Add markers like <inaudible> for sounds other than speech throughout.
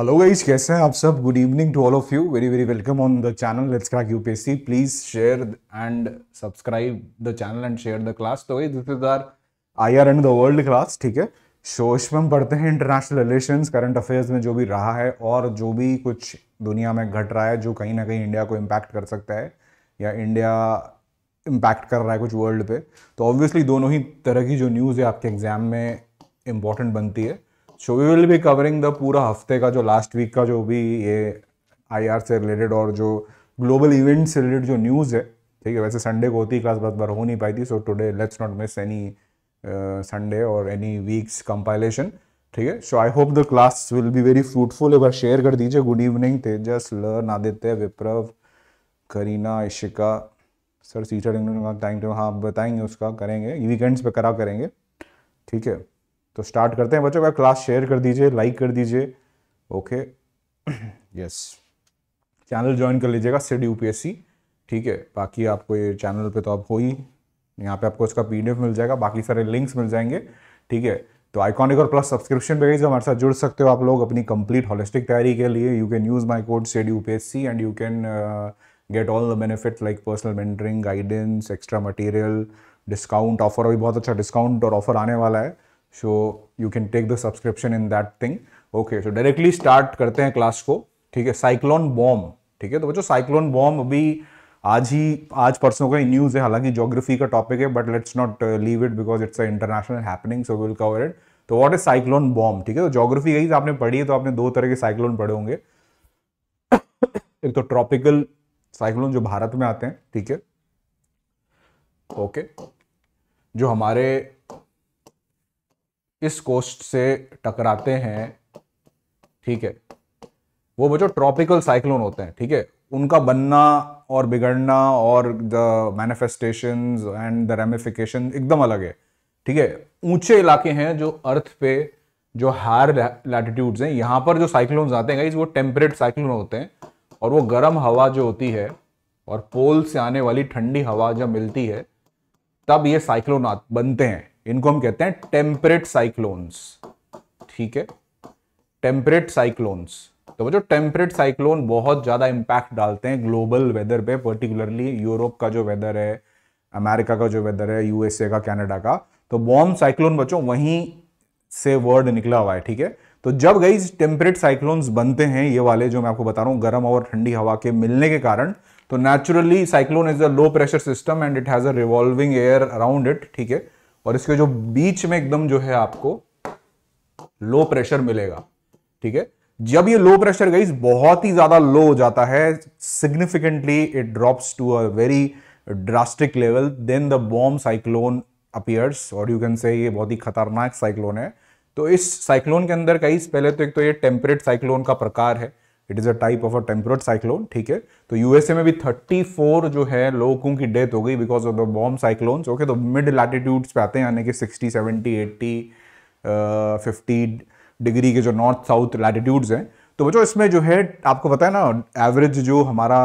Hello guys कैसे हैं आप सब good evening to all of you very very welcome on the channel let's crack UPSC please share and subscribe the channel and share the class तो this is R I R and the world class ठीक है शोश में हम पढ़ते हैं international relation current affairs में जो भी रहा है और जो भी कुछ दुनिया में घट रहा है जो कहीं ना कहीं इंडिया को इम्पैक्ट कर सकता है या इंडिया इम्पैक्ट कर रहा है कुछ वर्ल्ड पे तो ऑब्वियसली दोनों ही तरह की जो न्यूज़ है आपके एग्ज़ाम में इम्पॉर्टेंट बनती है so we will be covering the पूरा हफ्ते का जो लास्ट वीक का जो भी ये आई से रिलेटेड और जो ग्लोबल इवेंट से रिलेटेड जो न्यूज़ है ठीक है वैसे संडे को होती क्लास बस बार हो नहीं पाई थी so today let's not miss any Sunday और एनी वीक्स कंपाइलेशन ठीक है so I hope the class will be very fruitful एक बार शेयर कर दीजिए good evening Tejas learn Aditya Viprav Kareena Ishika sir teacher time to हाँ बताएंगे उसका करेंगे वीकेंड्स पे करा करेंगे ठीक है तो स्टार्ट करते हैं बच्चों का क्लास शेयर कर दीजिए लाइक कर दीजिए ओके यस चैनल ज्वाइन कर लीजिएगा सिड यूपीएससी ठीक है बाकी आपको ये चैनल पे तो आप हो ही यहाँ पे आपको इसका पीडीएफ मिल जाएगा बाकी सारे लिंक्स मिल जाएंगे ठीक है तो आइकॉनिक और प्लस सब्सक्रिप्शन पे हमारे साथ जुड़ सकते हो आप लोग अपनी कंप्लीट हॉलिस्टिक तैयारी के लिए you can use my code D U and you can get all the benefit like personal mentoring guidance extra material discount offer अभी बहुत अच्छा डिस्काउंट और ऑफर आने वाला है so you can take the subscription in that thing okay so directly start करते हैं class को ठीक है साइक्लोन बॉम्ब ठीक है तो बच्चों साइक्लोन बॉम्ब अभी आज ही आज परसों का न्यूज़ है हालांकि ज्योग्राफी का टॉपिक है but let's not leave it because it's a international happening so will cover it तो व्हाट इज साइक्लोन बॉम्ब ठीक है तो ज्योग्राफी यही आपने पढ़ी है तो आपने दो तरह के साइक्लोन पढ़े होंगे <coughs> एक तो ट्रॉपिकल साइक्लोन जो भारत में आते हैं ठीक है ओके जो हमारे इस कोस्ट से टकराते हैं ठीक है वो बच्चो ट्रॉपिकल साइक्लोन होते हैं ठीक है उनका बनना और बिगड़ना और the manifestation and the ramification एकदम अलग है ठीक है ऊंचे इलाके हैं जो अर्थ पे जो हायर लैटिट्यूड्स हैं यहाँ पर जो साइक्लोन्स आते हैं वो टेम्परेट साइक्लोन होते हैं और वो गर्म हवा जो होती है और पोल से आने वाली ठंडी हवा जब मिलती है तब ये साइक्लोन बनते हैं इनको हम कहते हैं टेम्परेट साइक्लोन्स ठीक है टेम्परेट साइक्लोन्स तो वो जो टेम्परेट साइक्लोन बहुत ज़्यादा इंपैक्ट डालते हैं ग्लोबल वेदर पे पर्टिकुलरली यूरोप का जो वेदर है अमेरिका का जो वेदर है यूएसए का कनाडा का तो बॉम्ब साइक्लोन बच्चों वहीं से वर्ड निकला हुआ है ठीक है तो जब गई टेम्परेट साइक्लोन्स बनते हैं ये वाले जो मैं आपको बता रहा हूँ गर्म और ठंडी हवा के मिलने के कारण तो naturally cyclone is a low pressure system and it has a revolving air around it ठीक है और इसके जो बीच में एकदम जो है आपको लो प्रेशर मिलेगा ठीक है जब ये लो प्रेशर गई बहुत ही ज्यादा लो हो जाता है significantly it drops to a very drastic level then the bomb cyclone appears और यू कैन से ये बहुत ही खतरनाक साइक्लोन है तो इस साइक्लोन के अंदर कई पहले तो एक तो ये टेम्परेट साइक्लोन का प्रकार है it is a type of a temperate cyclone ठीक है तो यूएसए में भी 34 जो है लोगों की डेथ हो गई because of the bomb cyclones okay तो मिड लैटिट्यूड्स पे आते हैं यानी कि 60, 70, 80, फिफ्टी डिग्री के जो नॉर्थ साउथ लैटिट्यूड्स हैं तो बच्चों इसमें जो है आपको पता है ना एवरेज जो हमारा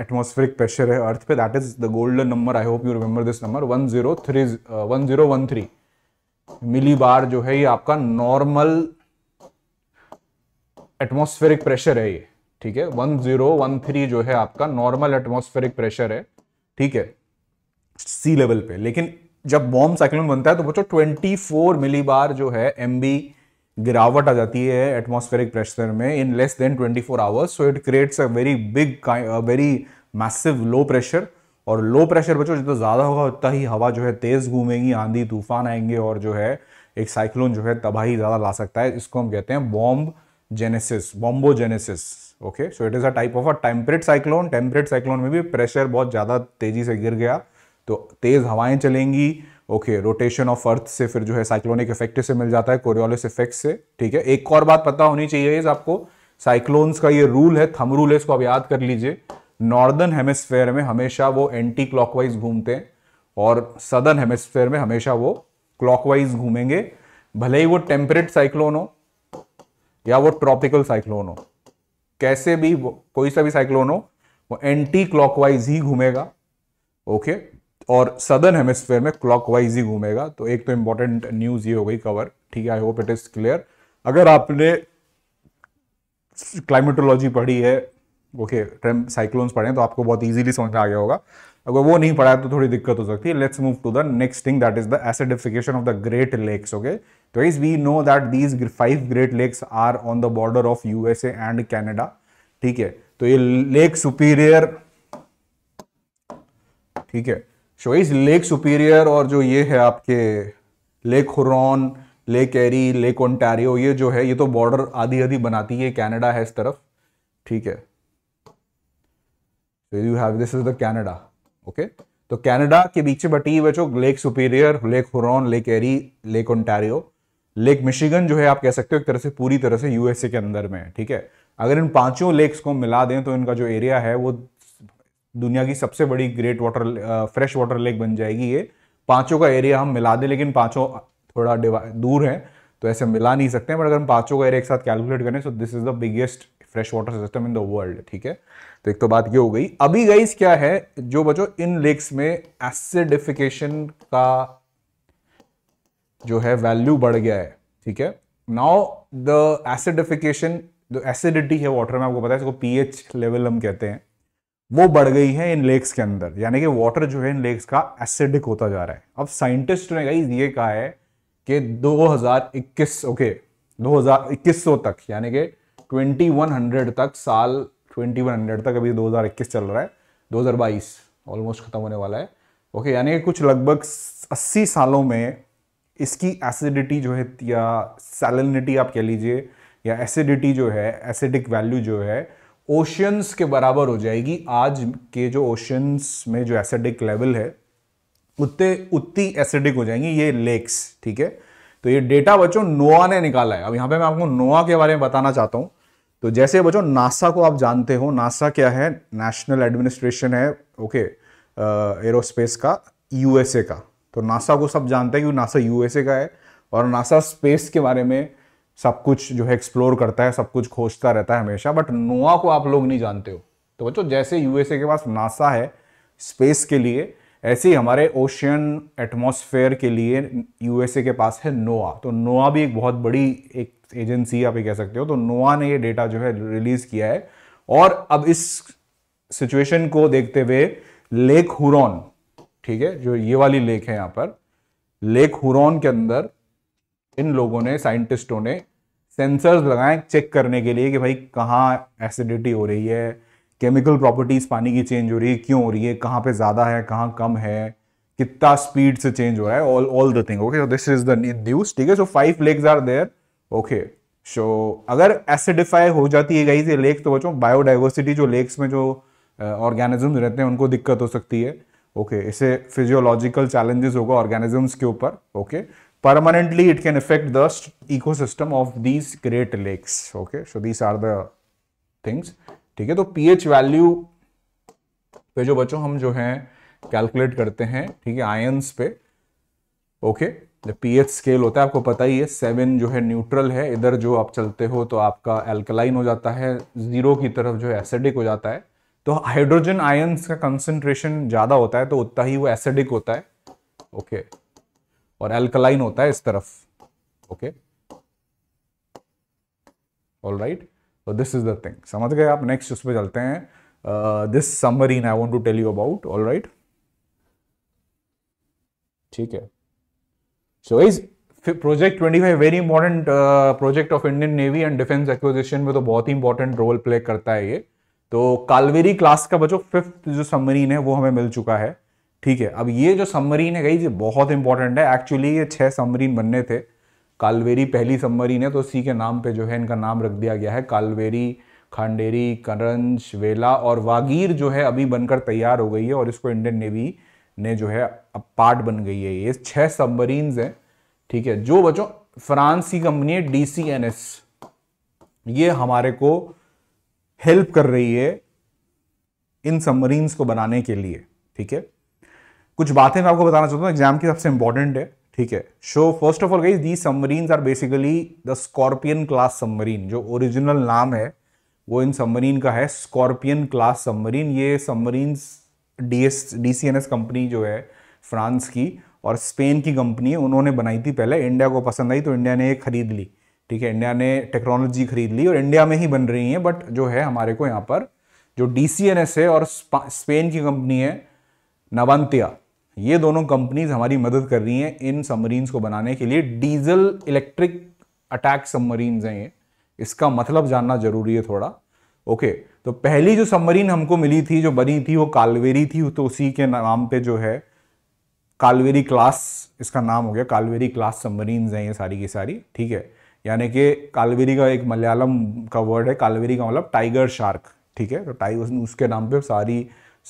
एटमोस्फेरिक प्रेशर है अर्थ पे that is the golden number I hope you remember this number one zero three one zero one three millibar जो है ये आपका नॉर्मल एटमोस्फेरिक प्रेशर है ये ठीक है वन जीरो वन थ्री जो है आपका नॉर्मल एटमोस्फेरिक प्रेशर है ठीक है सी लेवल पे लेकिन जब बॉम्ब साइक्लोन बनता है तो बच्चों ट्वेंटी फोर मिली बार जो है एम बी गिरावट आ जाती है एटमोस्फेरिक प्रेशर में in less than twenty four hours so it creates a very big very massive low pressure और लो प्रेशर बच्चों जितना ज़्यादा होगा उतना ही हवा जो है तेज़ घूमेगी आंधी तूफान आएंगे और जो है एक साइक्लोन जो है तबाही ज़्यादा ला सकता है इसको हम कहते हैं bomb genesis bombo genesis okay so it is a type of a temperate cyclone temperate cyclone में भी प्रेशर बहुत ज़्यादा तेज़ी से गिर गया तो तेज़ हवाएं चलेंगी ओके रोटेशन ऑफ अर्थ से फिर जो है साइक्लोनिक इफेक्ट से मिल जाता है कोरियोलिस इफेक्ट से ठीक है एक और बात पता होनी चाहिए इस आपको साइक्लोन्स का ये रूल है थम रूल है इसको आप याद कर लीजिए नॉर्दर्न हेमिस्फेयर में हमेशा वो एंटी क्लॉकवाइज घूमते हैं और सदर्न हेमिस्फेयर में हमेशा वो क्लॉकवाइज घूमेंगे भले ही वो टेम्परेट साइक्लोन हो या वो ट्रॉपिकल साइक्लोन हो कैसे भी कोई सा भी साइक्लोन हो वो एंटी क्लॉकवाइज ही घूमेगा ओके और सदर्न हेमिस्फेयर में क्लॉकवाइज ही घूमेगा तो एक तो इंपॉर्टेंट न्यूज ये हो गई कवर ठीक है I hope it is clear अगर आपने क्लाइमेटोलॉजी पढ़ी है ओके ट्रेम साइक्लोन्स पढ़े तो आपको बहुत इजीली समझ में आ गया होगा अगर वो नहीं पढ़ा है तो थोड़ी दिक्कत हो सकती है let's move to the next thing that is the acidification of the great lakes okay तो is we know that these five great lakes are on the border of USA and Canada ठीक है तो ये lake superior ठीक है so is lake superior और जो ये है आपके lake Huron lake Erie lake Ontario ये जो है ये तो बॉर्डर आधी आधी बनाती है कैनेडा है इस तरफ ठीक है तो you have this is the Canada okay तो कनाडा के बीच में बटी हुए जो lake Superior lake Huron lake Erie lake Ontario lake Michigan जो है आप कह सकते हो एक तरह से पूरी तरह से यूएसए के अंदर में है ठीक है अगर इन पांचों लेक्स को मिला दें तो इनका जो एरिया है वो दुनिया की सबसे बड़ी great water fresh water lake बन जाएगी ये पांचों का एरिया हम मिला दें लेकिन पांचों थोड़ा दूर है तो ऐसे मिला नहीं सकते हैं बट अगर हम पांचों का एरिया एक साथ कैलकुलेट करें तो this is the biggest fresh water system in the world ठीक है तो एक तो बात ये हो गई अभी गईस क्या है जो बच्चों इन लेक्स में एसिडिफिकेशन का जो है वैल्यू बढ़ गया है ठीक है नाउ द एसिडिफिकेशन जो एसिडिटी है वाटर में आपको पता है इसको पीएच लेवल हम कहते हैं वो बढ़ गई है इन लेक्स के अंदर यानी कि वाटर जो है इन लेक्स का एसिडिक होता जा रहा है अब साइंटिस्ट ने कही ये कहा है कि 2021 ओके 2021 तक यानी कि 2100 तक साल 2100 तक अभी 2021 चल रहा है 2022 ऑलमोस्ट खत्म होने वाला है ओके यानी कि कुछ लगभग 80 सालों में इसकी एसिडिटी जो है या सैलिनिटी आप कह लीजिए या एसिडिटी जो है एसिडिक वैल्यू जो है ओशंस के बराबर हो जाएगी आज के जो ओशंस में जो एसिडिक लेवल है उतने उतनी एसिडिक हो जाएंगी ये लेक्स ठीक है तो ये डेटा बच्चों नोआ ने निकाला है अब यहाँ पे मैं आपको नोआ के बारे में बताना चाहता हूँ तो जैसे बच्चों नासा को आप जानते हो नासा क्या है नेशनल एडमिनिस्ट्रेशन है ओके एरोस्पेस uh, का यूएसए का तो नासा को सब जानते हैं कि नासा यूएसए का है और नासा स्पेस के बारे में सब कुछ जो है एक्सप्लोर करता है सब कुछ खोजता रहता है हमेशा बट नोआ को आप लोग नहीं जानते हो तो बच्चों जैसे यूएसए के पास नासा है स्पेस के लिए ऐसे ही हमारे ओशियन एटमोसफेयर के लिए यूएसए के पास है नोआ तो नोआ भी एक बहुत बड़ी एक एजेंसी आप ये कह सकते हो तो नोआ ने ये डेटा जो है रिलीज किया है और अब इस सिचुएशन को देखते हुए लेक हुरॉन ठीक है जो ये वाली लेक है यहाँ पर लेक हुरॉन के अंदर इन लोगों ने साइंटिस्टों ने सेंसर्स लगाए चेक करने के लिए कि भाई कहाँ एसिडिटी हो रही है केमिकल प्रॉपर्टीज़ पानी की चेंज हो रही है क्यों हो रही है कहाँ पे ज़्यादा है कहाँ कम है कितना स्पीड से चेंज हो रहा है all all the thing okay so this is the news ठीक है सो five lakes are there okay so अगर एसिडिफाई हो जाती है गई से लेक तो बच्चों बायोडाइवर्सिटी जो लेक्स में जो ऑर्गेनिजम्स uh, रहते हैं उनको दिक्कत हो सकती है ओके okay, इसे फिजियोलॉजिकल चैलेंजेस होगा ऑर्गेनिजम्स के ऊपर okay permanently it can effect the ecosystem of these great lakes okay so these are the things ठीक है तो पीएच वैल्यू पे जो बच्चों हम जो है कैलकुलेट करते हैं ठीक है आयंस पे ओके जब पीएच स्केल होता है आपको पता ही है सेवन जो है न्यूट्रल है इधर जो आप चलते हो तो आपका एल्कलाइन हो जाता है जीरो की तरफ जो है एसिडिक हो जाता है तो हाइड्रोजन आयंस का कंसेंट्रेशन ज़्यादा होता है तो उतना ही वो एसिडिक होता है ओके okay. और एल्कलाइन होता है इस तरफ ओके ऑल राइट तो दिस इज द थिंग समझ गए आप नेक्स्ट उस पर चलते हैं this submarine I want to tell you about all right ठीक है so is project twenty five very important project of Indian navy and defence acquisition में तो बहुत ही इंपॉर्टेंट रोल प्ले करता है ये तो कालवेरी क्लास का बच्चों फिफ्थ जो सबमरीन है वो हमें मिल चुका है ठीक है अब ये जो सबमरीन है गई बहुत इंपॉर्टेंट है एक्चुअली ये छह सबमरीन बनने थे कालवेरी पहली सबमरीन है तो उसी के नाम पे जो है इनका नाम रख दिया गया है कालवेरी खांडेरी करंज वेला और वागीर जो है अभी बनकर तैयार हो गई है और इसको इंडियन नेवी ने जो है अब पार्ट बन गई है ये छह सबमरीन है ठीक है जो बच्चों फ्रांस की कंपनी है डी ये हमारे को हेल्प कर रही है इन सबमरीन्स को बनाने के लिए ठीक है कुछ बातें मैं आपको बताना चाहता हूँ एग्जाम की सबसे इंपॉर्टेंट है ठीक है शो फर्स्ट ऑफ ऑल गई the submarines are basically the Scorpene class submarine जो ओरिजिनल नाम है वो इन सबमरीन का है स्कॉर्पियन क्लास सबमरीन ये submarines D S D C N S company जो है फ्रांस की और स्पेन की कंपनी है उन्होंने बनाई थी पहले इंडिया को पसंद आई तो इंडिया ने ये खरीद ली ठीक है इंडिया ने टेक्नोलॉजी खरीद ली और इंडिया में ही बन रही है बट जो है हमारे को यहाँ पर जो डी है और स्पेन की कंपनी है नवंतिया ये दोनों कंपनीज हमारी मदद कर रही हैं इन सबमरीन्स को बनाने के लिए डीजल इलेक्ट्रिक अटैक सबमरीन्स हैं ये इसका मतलब जानना जरूरी है थोड़ा ओके तो पहली जो सबमरीन हमको मिली थी जो बनी थी वो कालवेरी थी तो उसी के नाम पे जो है कालवेरी क्लास इसका नाम हो गया कालवेरी क्लास सबमरीन्स हैं ये सारी की सारी ठीक है यानी कि कालवेरी का एक मलयालम का वर्ड है कालवेरी का मतलब टाइगर शार्क ठीक है तो टाइगर उसके नाम पे सारी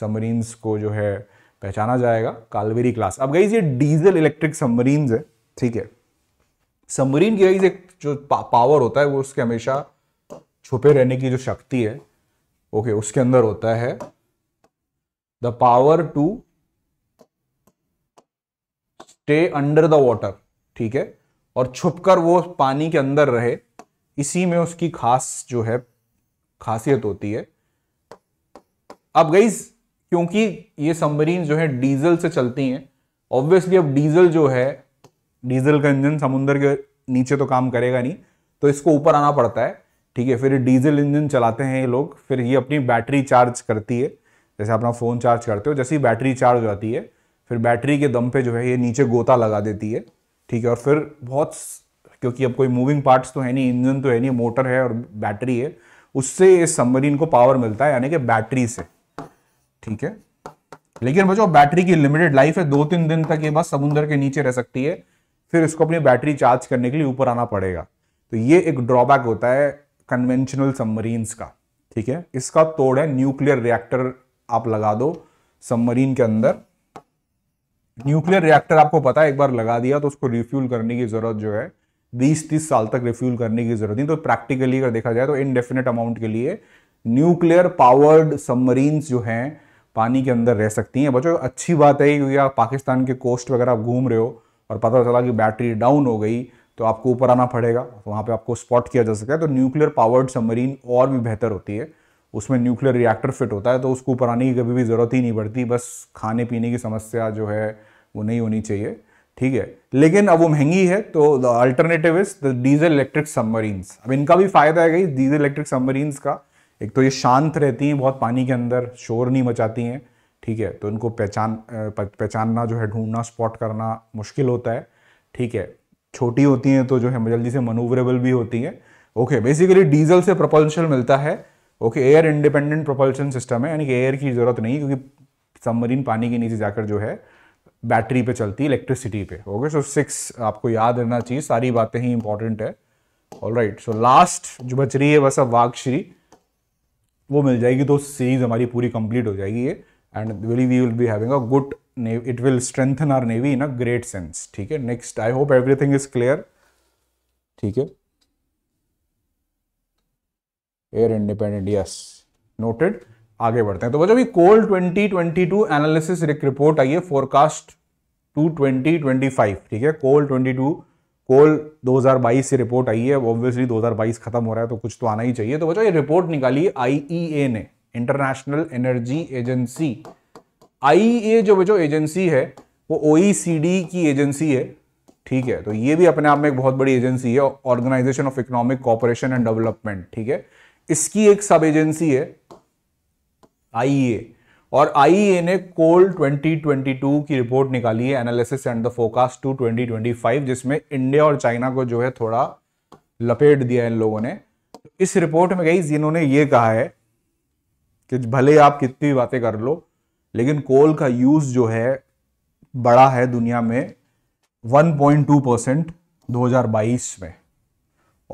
सबमरीन्स को जो है पहचाना जाएगा कालवेरी क्लास अब गई ये डीजल इलेक्ट्रिक सबमरीन्स है ठीक है सबमरीन की गई एक जो पा, पावर होता है वो उसके हमेशा छुपे रहने की जो शक्ति है ओके उसके अंदर होता है the power to stay under the water ठीक है और छुपकर वो पानी के अंदर रहे इसी में उसकी खास जो है खासियत होती है अब गई क्योंकि ये सबमरीन जो है डीजल से चलती हैं ऑब्वियसली अब डीजल जो है डीजल का इंजन समुंदर के नीचे तो काम करेगा नहीं तो इसको ऊपर आना पड़ता है ठीक है फिर डीजल इंजन चलाते हैं ये लोग फिर ये अपनी बैटरी चार्ज करती है जैसे अपना फ़ोन चार्ज करते हो जैसे ही बैटरी चार्ज हो जाती है फिर बैटरी के दम पे जो है ये नीचे गोता लगा देती है ठीक है और फिर बहुत क्योंकि अब कोई मूविंग पार्ट्स तो है नहीं इंजन तो है नहीं मोटर है और बैटरी है उससे इस सबमरीन को पावर मिलता है यानी कि बैटरी से ठीक है लेकिन बच्चों बैटरी की लिमिटेड लाइफ है दो तीन दिन तक ये बस समुद्र के नीचे रह सकती है फिर इसको अपनी बैटरी चार्ज करने के लिए ऊपर आना पड़ेगा तो ये एक ड्रॉबैक होता है कन्वेंशनल सबमरीन का ठीक है इसका तोड़ है न्यूक्लियर रिएक्टर आप लगा दो सबमरीन के अंदर न्यूक्लियर रिएक्टर आपको पता है एक बार लगा दिया तो उसको रिफ्यूल करने की जरूरत जो है बीस तीस साल तक रिफ्यूल करने की जरूरत नहीं तो प्रैक्टिकली अगर देखा जाए तो इनडेफिनेट अमाउंट के लिए न्यूक्लियर पावर्ड सबमरीन्स जो हैं पानी के अंदर रह सकती हैं बच्चों अच्छी बात है क्योंकि आप पाकिस्तान के कोस्ट वगैरह आप घूम रहे हो और पता चला कि बैटरी डाउन हो गई तो आपको ऊपर आना पड़ेगा तो वहाँ पे आपको स्पॉट किया जा सकता है तो न्यूक्लियर पावर्ड सबमरीन और भी बेहतर होती है उसमें न्यूक्लियर रिएक्टर फिट होता है तो उसको ऊपर आने की कभी भी ज़रूरत ही नहीं पड़ती बस खाने पीने की समस्या जो है वो नहीं होनी चाहिए ठीक है लेकिन अब वो महंगी है तो the alternative is the diesel electric submarines अब इनका भी फायदा है डीजल इलेक्ट्रिक सबमरीन्स का एक तो ये शांत रहती हैं बहुत पानी के अंदर शोर नहीं मचाती हैं ठीक है तो इनको पहचान पहचानना जो है ढूंढना स्पॉट करना मुश्किल होता है ठीक है छोटी होती हैं तो जो है जल्दी से मनूवरेबल भी होती हैं ओके बेसिकली डीजल से प्रपल्शन मिलता है okay air independent propulsion system है यानी कि एयर की ज़रूरत नहीं क्योंकि सबमरीन पानी के नीचे जाकर जो है बैटरी पे चलती है इलेक्ट्रिसिटी पे ओके सो सिक्स आपको याद रहना चाहिए सारी बातें ही इंपॉर्टेंट है ऑल राइट सो लास्ट जो बच रही है बस अब वाक्श्री वो मिल जाएगी तो सीरीज हमारी पूरी कंप्लीट हो जाएगी ये and we will be having a good navy it will strengthen our navy in a great sense ठीक है next I hope everything is clear ठीक है एयर इंडिपेंडेंट यस नोटेड आगे बढ़ते हैं तो बच्चों कोल 2022 एनालिसिस रिपोर्ट आई है फोरकास्ट टू 2025 ठीक है कोल 22 कोल 2022 से रिपोर्ट आई है ऑब्वियसली 2022 खत्म हो रहा है तो कुछ तो आना ही चाहिए तो बच्चों ये रिपोर्ट निकाली आई e ने इंटरनेशनल एनर्जी एजेंसी आई जो बच्चों एजेंसी है वो ओ e की एजेंसी है ठीक है तो ये भी अपने आप में एक बहुत बड़ी एजेंसी है organisation of economic cooperation and development ठीक है इसकी एक सब एजेंसी है आईईए और आईए ने कोल 2022 की रिपोर्ट निकाली है analysis and the forecast to 2025 जिसमें इंडिया और चाइना को जो है थोड़ा लपेट दिया है इन लोगों ने इस रिपोर्ट में गई जिन्होंने ये कहा है कि भले आप कितनी बातें कर लो लेकिन कोल का यूज जो है बड़ा है दुनिया में 1.2 परसेंट दो में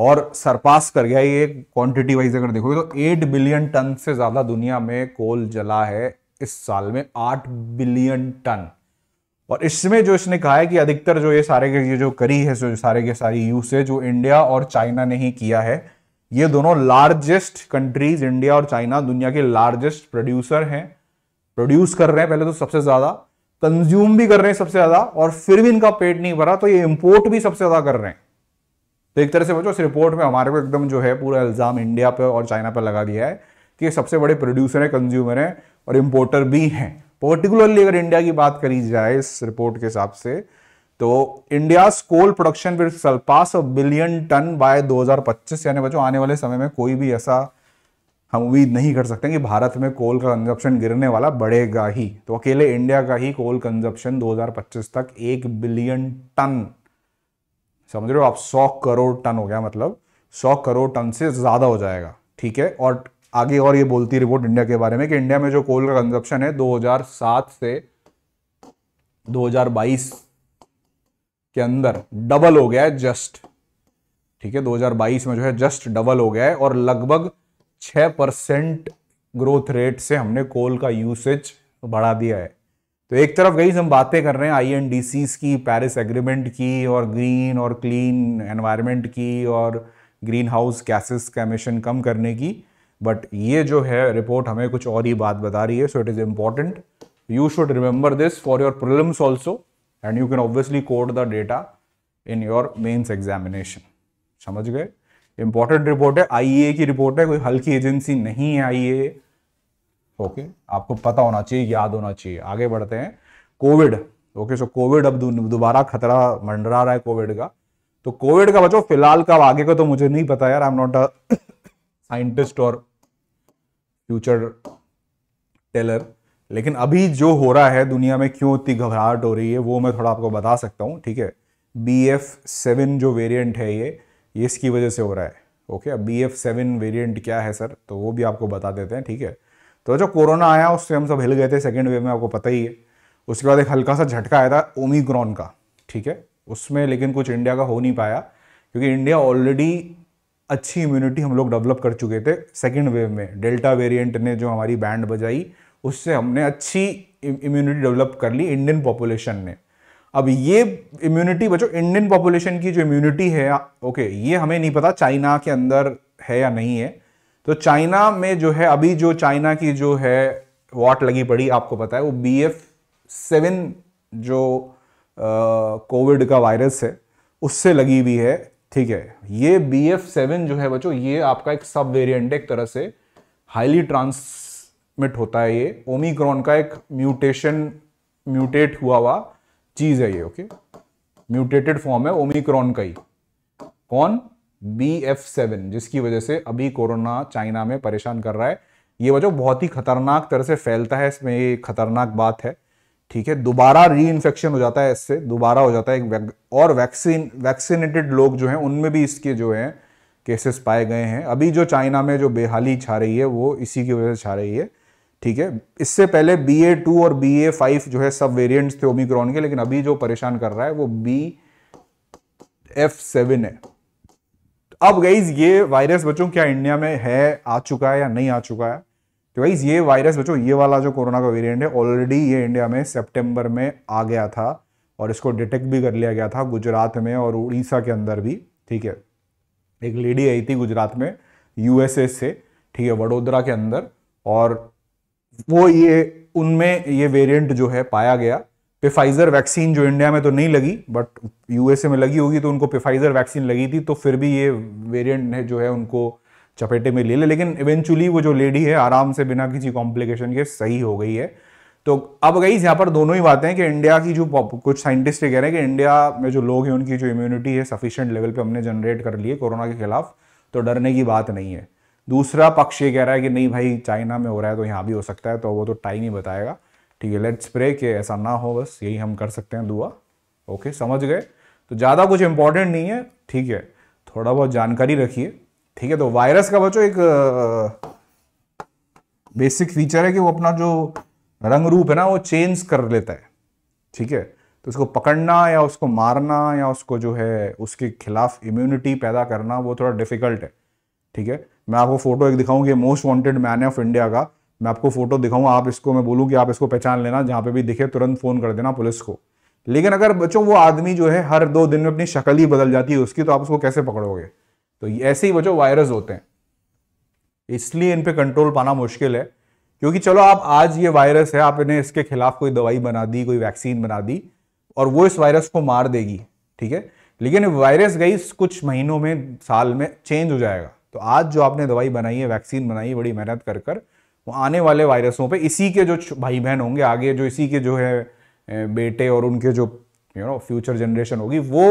और सरपास कर गया ये क्वांटिटी वाइज अगर देखोगे तो एट बिलियन टन से ज़्यादा दुनिया में कोल जला है इस साल में आठ बिलियन टन और इसमें जो इसने कहा है कि अधिकतर जो ये सारे के ये जो करी है जो सारे के सारी यूज है जो इंडिया और चाइना ने ही किया है ये दोनों लार्जेस्ट कंट्रीज इंडिया और चाइना दुनिया के लार्जेस्ट प्रोड्यूसर हैं प्रोड्यूस कर रहे हैं पहले तो सबसे ज़्यादा कंज्यूम भी कर रहे हैं सबसे ज़्यादा और फिर भी इनका पेट नहीं भरा तो ये इम्पोर्ट भी सबसे ज़्यादा कर रहे हैं तो एक तरह से बच्चों इस रिपोर्ट में हमारे को एकदम जो है पूरा इल्ज़ाम इंडिया पर और चाइना पर लगा दिया है कि सबसे बड़े प्रोड्यूसर हैं कंज्यूमर हैं और इम्पोर्टर भी हैं पर्टिकुलरली अगर इंडिया की बात करी जाए इस रिपोर्ट के हिसाब से तो India coal production will surpass a billion ton by 2025 यानी बच्चों आने वाले समय में कोई भी ऐसा हम उम्मीद नहीं कर सकते कि भारत में कोल का कंजप्शन गिरने वाला बढ़ेगा ही तो अकेले इंडिया का ही कोल कंजप्शन 2025 तक एक बिलियन टन समझ रहे हो आप सौ करोड़ टन हो गया मतलब सौ करोड़ टन से ज़्यादा हो जाएगा ठीक है और आगे और ये बोलती रिपोर्ट इंडिया के बारे में कि इंडिया में जो कोल का कंजप्शन है 2007 से 2022 के अंदर डबल हो गया है जस्ट ठीक है 2022 में जो है जस्ट डबल हो गया है और लगभग 6 परसेंट ग्रोथ रेट से हमने कोल का यूसेज बढ़ा दिया है तो एक तरफ गई हम बातें कर रहे हैं आई एन की पेरिस एग्रीमेंट की और ग्रीन और क्लीन एनवायरनमेंट की और ग्रीन हाउस गैसेस का एमिशन कम करने की बट ये जो है रिपोर्ट हमें कुछ और ही बात बता रही है so it is important you should remember this for your problems also and you can obviously code the data in your mains examination समझ गए इंपॉर्टेंट रिपोर्ट है आई e की रिपोर्ट है कोई हल्की एजेंसी नहीं है आई ओके आपको पता होना चाहिए याद होना चाहिए आगे बढ़ते हैं कोविड ओके सो कोविड अब दोबारा खतरा मंडरा रहा है कोविड का तो कोविड का बचो फिलहाल का आगे का तो मुझे नहीं पता यार I am not a scientist और फ्यूचर टेलर लेकिन अभी जो हो रहा है दुनिया में क्यों इतनी घबराहट हो रही है वो मैं थोड़ा आपको बता सकता हूँ ठीक है बी एफ सेवन जो वेरिएंट है ये ये इसकी वजह से हो रहा है ओके अब बी एफ सेवन वेरियंट क्या है सर तो वो भी आपको बता देते हैं ठीक है तो जो कोरोना आया उससे हम सब हिल गए थे सेकेंड वेव में आपको पता ही है उसके बाद एक हल्का सा झटका आया था ओमिक्रॉन का ठीक है उसमें लेकिन कुछ इंडिया का हो नहीं पाया क्योंकि इंडिया ऑलरेडी अच्छी इम्यूनिटी हम लोग डेवलप कर चुके थे सेकेंड वेव में डेल्टा वेरिएंट ने जो हमारी बैंड बजाई उससे हमने अच्छी इम्यूनिटी डेवलप कर ली इंडियन पॉपुलेशन ने अब ये इम्यूनिटी बचो इंडियन पॉपुलेशन की जो इम्यूनिटी है ओके ये हमें नहीं पता चाइना के अंदर है या नहीं है तो चाइना में जो है अभी जो चाइना की जो है वाट लगी पड़ी आपको पता है वो बी एफ सेवन जो कोविड का वायरस है उससे लगी हुई है ठीक है ये बी एफ सेवन जो है बच्चों ये आपका एक सब वेरिएंट एक तरह से हाईली ट्रांसमिट होता है ये ओमिक्रॉन का एक म्यूटेशन म्यूटेट हुआ हुआ चीज़ है ये ओके म्यूटेटेड फॉर्म है ओमिक्रॉन का ही कौन बी एफ सेवन जिसकी वजह से अभी कोरोना चाइना में परेशान कर रहा है ये वजह बहुत ही खतरनाक तरह से फैलता है इसमें ये खतरनाक बात है ठीक है दोबारा री इन्फेक्शन हो जाता है इससे दोबारा हो जाता है एक और वैक्सीन वैक्सीनेटेड लोग जो हैं उनमें भी इसके जो हैं केसेस पाए गए हैं अभी जो चाइना में जो बेहाली छा रही है वो इसी की वजह से छा रही है ठीक है इससे पहले बी ए टू और बी ए फाइव जो है सब वेरियंट्स थे ओमिक्रॉन के लेकिन अभी जो परेशान कर रहा है वो बी एफ सेवन है अब गईज ये वायरस बच्चों क्या इंडिया में है आ चुका है या नहीं आ चुका है तो गाइज ये वायरस बच्चों ये वाला जो कोरोना का वेरिएंट है ऑलरेडी ये इंडिया में सितंबर में आ गया था और इसको डिटेक्ट भी कर लिया गया था गुजरात में और उड़ीसा के अंदर भी ठीक है एक लेडी आई थी गुजरात में यूएसए से ठीक है वडोदरा के अंदर और वो ये उनमें ये वेरिएंट जो है पाया गया पेफ़ाइजर वैक्सीन जो इंडिया में तो नहीं लगी बट यूएसए में लगी होगी तो उनको पेफाइजर वैक्सीन लगी थी तो फिर भी ये वेरिएंट है जो है उनको चपेटे में ले ले लेकिन इवेंचुअली वो जो लेडी है आराम से बिना किसी कॉम्प्लिकेशन के सही हो गई है तो अब गई यहाँ पर दोनों ही बातें कि इंडिया की जो कुछ साइंटिस्ट कह रहे हैं कि इंडिया में जो लोग हैं उनकी जो इम्यूनिटी है सफिशेंट लेवल पर हमने जनरेट कर लिए कोरोना के खिलाफ तो डरने की बात नहीं है दूसरा पक्ष ये कह रहा है कि नहीं भाई चाइना में हो रहा है तो यहाँ भी हो सकता है तो वो तो टाइम ही बताएगा ठीक है लेट्स प्रे के ऐसा ना हो बस यही हम कर सकते हैं दुआ ओके समझ गए तो ज़्यादा कुछ इम्पोर्टेंट नहीं है ठीक है थोड़ा बहुत जानकारी रखिए ठीक है तो वायरस का बच्चों एक बेसिक फीचर है कि वो अपना जो रंग रूप है ना वो चेंज कर लेता है ठीक है तो उसको पकड़ना या उसको मारना या उसको जो है उसके खिलाफ इम्यूनिटी पैदा करना वो थोड़ा डिफिकल्ट है ठीक है मैं आपको फोटो एक दिखाऊंगी most wanted man of India का मैं आपको फोटो दिखाऊं आप इसको मैं बोलूं कि आप इसको पहचान लेना जहां पे भी दिखे तुरंत फोन कर देना पुलिस को लेकिन अगर बच्चों वो आदमी जो है हर दो दिन में अपनी शक्ल ही बदल जाती है उसकी तो आप उसको कैसे पकड़ोगे तो ऐसे ही बच्चों वायरस होते हैं इसलिए इन पर कंट्रोल पाना मुश्किल है क्योंकि चलो आप आज ये वायरस है आपने इसके खिलाफ कोई दवाई बना दी कोई वैक्सीन बना दी और वो इस वायरस को मार देगी ठीक है लेकिन वायरस गई कुछ महीनों में साल में चेंज हो जाएगा तो आज जो आपने दवाई बनाई है वैक्सीन बनाई है बड़ी मेहनत कर कर वो आने वाले वायरसों पे इसी के जो भाई बहन होंगे आगे जो इसी के जो है बेटे और उनके जो यू नो फ्यूचर जनरेशन होगी वो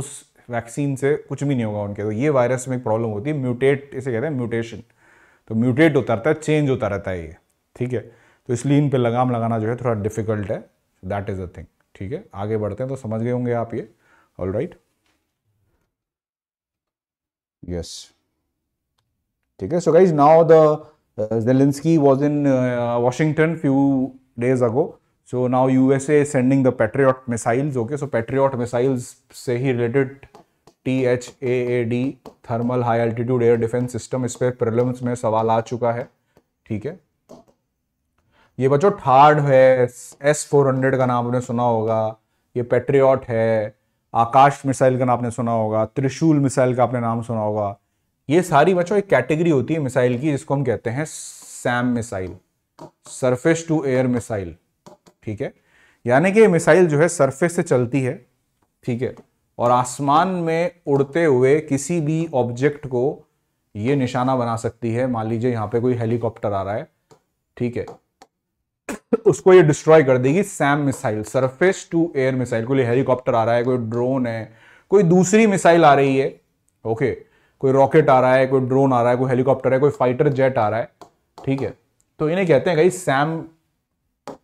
उस वैक्सीन से कुछ भी नहीं होगा उनके तो ये वायरस में एक प्रॉब्लम होती है म्यूटेट इसे कहते हैं म्यूटेशन तो म्यूटेट होता रहता है चेंज होता रहता है ये ठीक है तो इसलिए इन पर लगाम लगाना जो है थोड़ा डिफिकल्ट है दैट इज़ अ थिंग ठीक है आगे बढ़ते हैं तो समझ गए होंगे आप ये ऑल राइट यस ठीक है so guys now the Zelensky was in uh, Washington few days ago. So now USA is sending the Patriot missiles. Okay, so Patriot missiles से ही related THAAD thermal high altitude air defense system इस पर prelims में सवाल आ चुका है ठीक है ये बच्चों थार्ड है एस फोर हंड्रेड का नाम आपने सुना होगा ये पेट्रियॉट है आकाश मिसाइल का नाम आपने सुना होगा त्रिशूल मिसाइल का आपने नाम सुना होगा ये सारी बच्चों एक कैटेगरी होती है मिसाइल की जिसको हम कहते हैं SAM missile surface to air missile ठीक है यानी कि मिसाइल जो है सरफेस से चलती है ठीक है और आसमान में उड़ते हुए किसी भी ऑब्जेक्ट को ये निशाना बना सकती है मान लीजिए यहां पे कोई हेलीकॉप्टर आ रहा है ठीक है उसको ये डिस्ट्रॉय कर देगी SAM missile surface to air missile कोई हेलीकॉप्टर आ रहा है कोई ड्रोन है कोई दूसरी मिसाइल आ रही है ओके okay. कोई रॉकेट आ रहा है कोई ड्रोन आ रहा है कोई हेलीकॉप्टर है कोई फाइटर जेट आ रहा है ठीक है तो इन्हें कहते हैं भाई सैम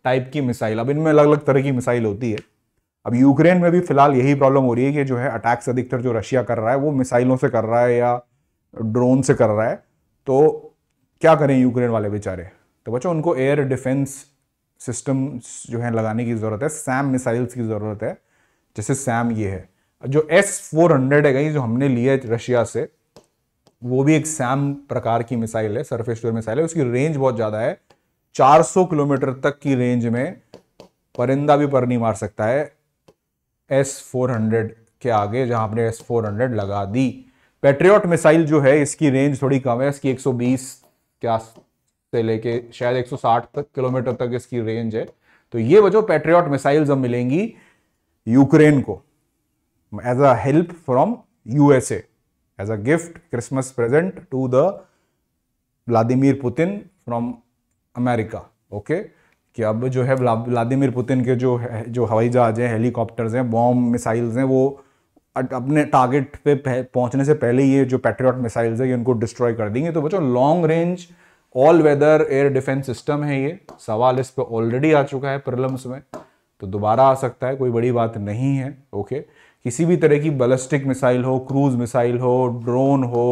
टाइप की मिसाइल अब इनमें अलग अलग तरह की मिसाइल होती है अब यूक्रेन में भी फिलहाल यही प्रॉब्लम हो रही है कि जो है अटैक्स अधिकतर जो रशिया कर रहा है वो मिसाइलों से कर रहा है या ड्रोन से कर रहा है तो क्या करें यूक्रेन वाले बेचारे तो बच्चों उनको एयर डिफेंस सिस्टम जो है लगाने की ज़रूरत है सैम मिसाइल्स की ज़रूरत है जैसे सैम ये है जो एस फोर हंड्रेड है गई जो हमने लिए रशिया से वो भी एक सैम प्रकार की मिसाइल है सरफेस टूर मिसाइल है उसकी रेंज बहुत ज़्यादा है 400 किलोमीटर तक की रेंज में परिंदा भी पर नहीं मार सकता है एस फोर हंड्रेड के आगे जहां आपने एस फोर हंड्रेड लगा दी पेट्रियट मिसाइल जो है इसकी रेंज थोड़ी कम है इसकी 120 क्या से लेके शायद 160 तक किलोमीटर तक इसकी रेंज है तो ये वजह पेट्रियट मिसाइल्स अब मिलेंगी यूक्रेन को as a help from USA as a gift Christmas present to the Vladimir Putin from America. Okay. कि अब जो है व्लादिमिर पुतिन के जो जो हवाई जहाज हैं हेलीकॉप्टर्स हैं बॉम्ब मिसाइल्स हैं वो अपने टारगेट पे पहुंचने से पहले ये जो पैट्रियट मिसाइल्स है ये उनको डिस्ट्रॉय कर देंगे तो बच्चों long range all weather air defence system है ये सवाल इस पर ऑलरेडी आ चुका है प्रलम्स में तो दोबारा आ सकता है कोई बड़ी बात नहीं है ओके okay? किसी भी तरह की बलिस्टिक मिसाइल हो क्रूज मिसाइल हो ड्रोन हो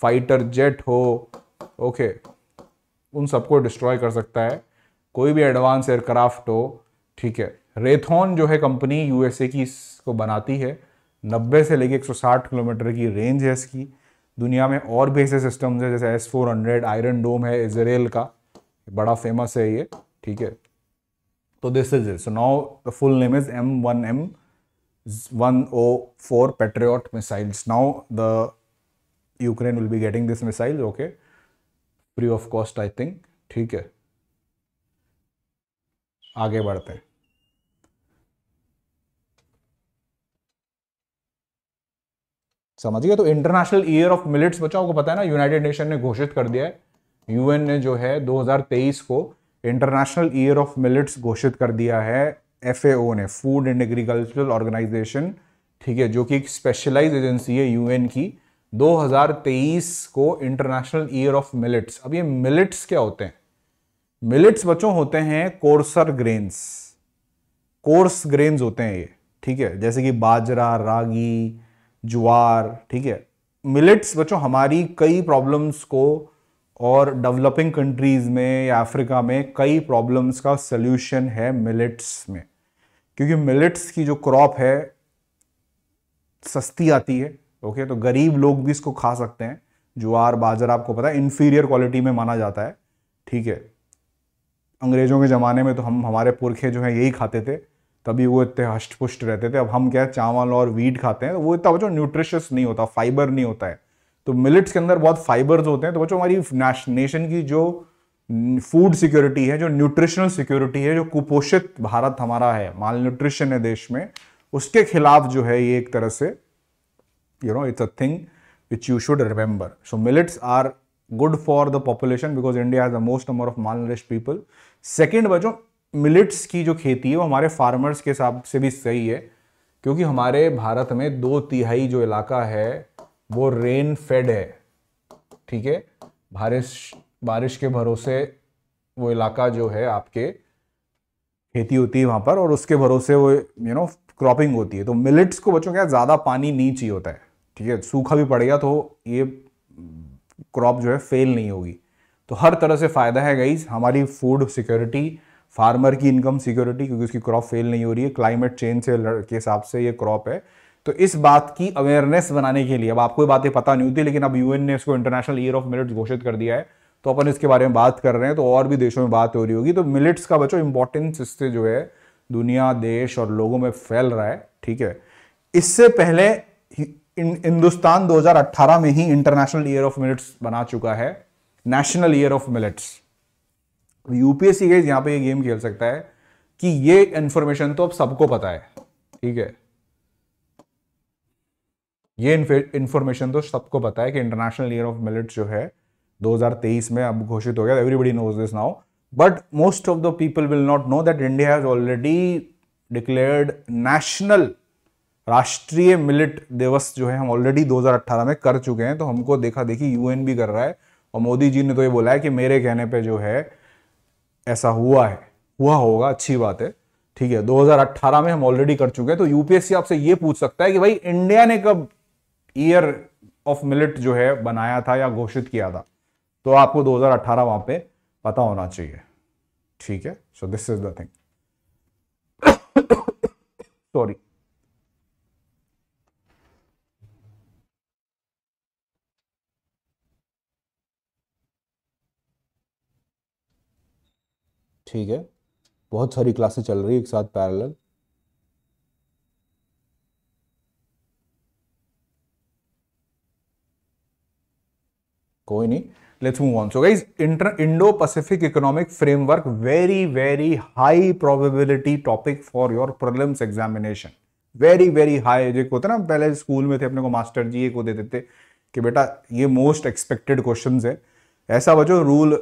फाइटर जेट हो ओके उन सबको डिस्ट्रॉय कर सकता है कोई भी एडवांस एयरक्राफ्ट हो ठीक है रेथॉन जो है कंपनी यूएसए की इसको बनाती है 90 से लेके 160 किलोमीटर की रेंज है इसकी दुनिया में और भी ऐसे सिस्टम्स हैं जैसे S four hundred iron dome है इसराइल का बड़ा फेमस है ये ठीक है तो this is it so now the full name is M one M 104 Patriot missiles. Now the Ukraine will be getting this missile, okay, free of cost I think, ठीक है आगे बढ़ते हैं समझ गए तो इंटरनेशनल ईयर ऑफ मिलिट्स बच्चों को पता है ना यूनाइटेड नेशन ने घोषित कर दिया है यूएन ने जो है 2023 को इंटरनेशनल ईयर ऑफ मिलिट्स घोषित कर दिया है एफ ने फूड एंड एग्रीकल्चरल ऑर्गेनाइजेशन ठीक है जो कि एक स्पेशलाइज एजेंसी है यूएन की 2023 को इंटरनेशनल ईयर ऑफ मिलेट्स अब ये मिलेट्स क्या होते हैं मिलेट्स बच्चों होते हैं कोर्सर ग्रेन्स कोर्स ग्रेन्स होते हैं ये ठीक है जैसे कि बाजरा रागी ज्वार ठीक है मिलेट्स बच्चों हमारी कई प्रॉब्लम्स को और डेवलपिंग कंट्रीज में या अफ्रीका में कई प्रॉब्लम्स का सोल्यूशन है मिलेट्स में क्योंकि मिलेट्स की जो क्रॉप है सस्ती आती है ओके तो गरीब लोग भी इसको खा सकते हैं ज्वार बाजरा आपको पता है इन्फीरियर क्वालिटी में माना जाता है ठीक है अंग्रेजों के ज़माने में तो हम हमारे पुरखे जो हैं यही खाते थे तभी वो इतने हष्ट पुष्ट रहते थे अब हम क्या चावल और वीट खाते हैं तो वो इतना बच्चों न्यूट्रिशियस नहीं होता फाइबर नहीं होता है तो मिलेट्स के अंदर बहुत फाइबर्स होते हैं तो बच्चों हमारी नेशन की जो फूड सिक्योरिटी है जो न्यूट्रिशनल सिक्योरिटी है जो कुपोषित भारत हमारा है माल न्यूट्रिशन है देश में उसके खिलाफ जो है ये एक तरह से you know it's a thing which you should remember so millets are good for the population because India is the most number of malnourish people second बच्चों मिलिट्स की जो खेती है वो हमारे फार्मर्स के हिसाब से भी सही है क्योंकि हमारे भारत में दो तिहाई जो इलाका है वो रेन फेड है ठीक है भारत बारिश के भरोसे वो इलाका जो है आपके खेती होती है वहाँ पर और उसके भरोसे वो यू नो क्रॉपिंग होती है तो मिलेट्स को बच्चों क्या ज़्यादा पानी नहीं चाहिए होता है ठीक है सूखा भी पड़ गया तो ये क्रॉप जो है फेल नहीं होगी तो हर तरह से फ़ायदा है गई हमारी फूड सिक्योरिटी फार्मर की इनकम सिक्योरिटी क्योंकि उसकी क्रॉप फेल नहीं हो रही है क्लाइमेट चेंज से के हिसाब से ये क्रॉप है तो इस बात की अवेयरनेस बनाने के लिए अब आपको ये बातें पता नहीं होती लेकिन अब यूएन ने इसको इंटरनेशनल ईयर ऑफ मिलिट्स घोषित कर दिया है तो अपन इसके बारे में बात कर रहे हैं तो और भी देशों में बात हो रही होगी तो मिलिट्स का बच्चों इंपॉर्टेंस इससे जो है दुनिया देश और लोगों में फैल रहा है ठीक है इससे पहले हिंदुस्तान 2018 में ही इंटरनेशनल ईयर ऑफ मिलिट्स बना चुका है national year of millets UPSC गई यहां पे ये गेम खेल सकता है कि ये इंफॉर्मेशन तो अब सबको पता है ठीक है ये इंफॉर्मेशन तो सबको पता है कि इंटरनेशनल ईयर ऑफ मिलिट्स जो है 2023 में अब घोषित हो गया everybody knows this now but most of the people will not know that India has already declared national राष्ट्रीय मिलिट दिवस जो है हम ऑलरेडी 2018 में कर चुके हैं तो हमको देखा देखी यूएन भी कर रहा है और मोदी जी ने तो ये बोला है कि मेरे कहने पे जो है ऐसा हुआ है हुआ होगा अच्छी बात है ठीक है 2018 में हम ऑलरेडी कर चुके हैं तो यूपीएससी आपसे ये पूछ सकता है कि भाई इंडिया ने कब ईयर ऑफ मिलिट जो है बनाया था या घोषित किया था तो आपको 2018 वहां पर पता होना चाहिए ठीक है so this is the thing sorry ठीक है बहुत सारी क्लासेस चल रही है एक साथ पैरेलल कोई नहीं move on so guys inter Indo Pacific economic framework very very high probability topic for your prelims examination very very high जो होता ना पहले स्कूल में थे अपने को मास्टर जी को देते थे कि बेटा ये मोस्ट एक्सपेक्टेड क्वेश्चन है ऐसा वजह रूल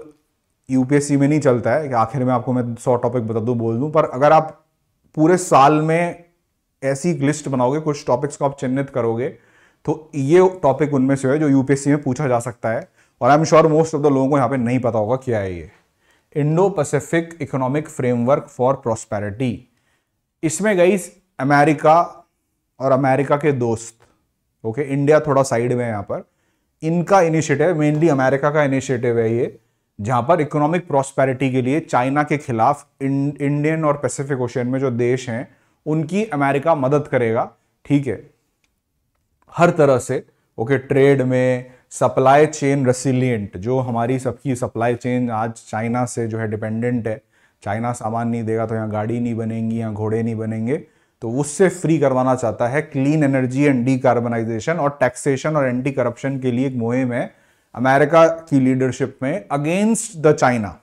यूपीएससी में नहीं चलता है कि आखिर में आपको मैं सौ टॉपिक बता दूँ बोल दूँ पर अगर आप पूरे साल में ऐसी लिस्ट बनाओगे कुछ टॉपिक्स को आप चिन्हित करोगे तो ये टॉपिक उनमें से है जो यूपीएससी में पूछा जा सकता है और I am sure most of the लोगों को यहाँ पे नहीं पता होगा क्या है ये Indo Pacific economic framework for prosperity इसमें गई अमेरिका और अमेरिका के दोस्त ओके okay, इंडिया थोड़ा साइड में है यहाँ पर इनका इनिशिएटिव मेनली अमेरिका का इनिशिएटिव है ये जहाँ पर इकोनॉमिक प्रॉस्पेरिटी के लिए चाइना के खिलाफ इंडियन और पैसिफिक ओशन में जो देश हैं उनकी अमेरिका मदद करेगा ठीक है हर तरह से ओके okay, ट्रेड में सप्लाई चेन रेसिलियंट जो हमारी सबकी सप्लाई चेन आज चाइना से जो है डिपेंडेंट है चाइना सामान नहीं देगा तो यहाँ गाड़ी नहीं बनेंगी यहाँ घोड़े नहीं बनेंगे तो उससे फ्री करवाना चाहता है क्लीन एनर्जी एंड डीकार्बनाइजेशन और टैक्सेशन और एंटी करप्शन के लिए एक मुहिम है अमेरिका की लीडरशिप में अगेंस्ट द चाइना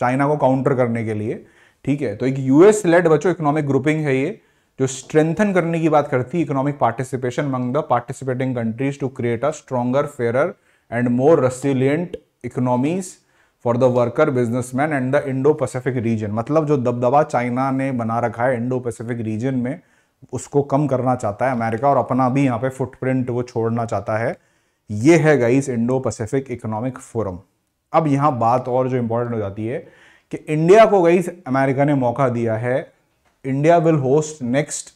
चाइना को काउंटर करने के लिए ठीक है तो एक यूएस लेड बच्चों इकोनॉमिक ग्रुपिंग है ये जो स्ट्रेंथन करने की बात करती है economic participation among the participating countries to create a stronger fair and more resilient economies for the worker businessman and the Indo Pacific region मतलब जो दबदबा चाइना ने बना रखा है इंडो पैसिफिक रीजन में उसको कम करना चाहता है अमेरिका और अपना भी यहाँ पे फुटप्रिंट वो छोड़ना चाहता है ये है guys Indo Pacific economic forum अब यहाँ बात और जो इम्पोर्टेंट हो जाती है कि इंडिया को गाइस अमेरिका ने मौका दिया है India will host next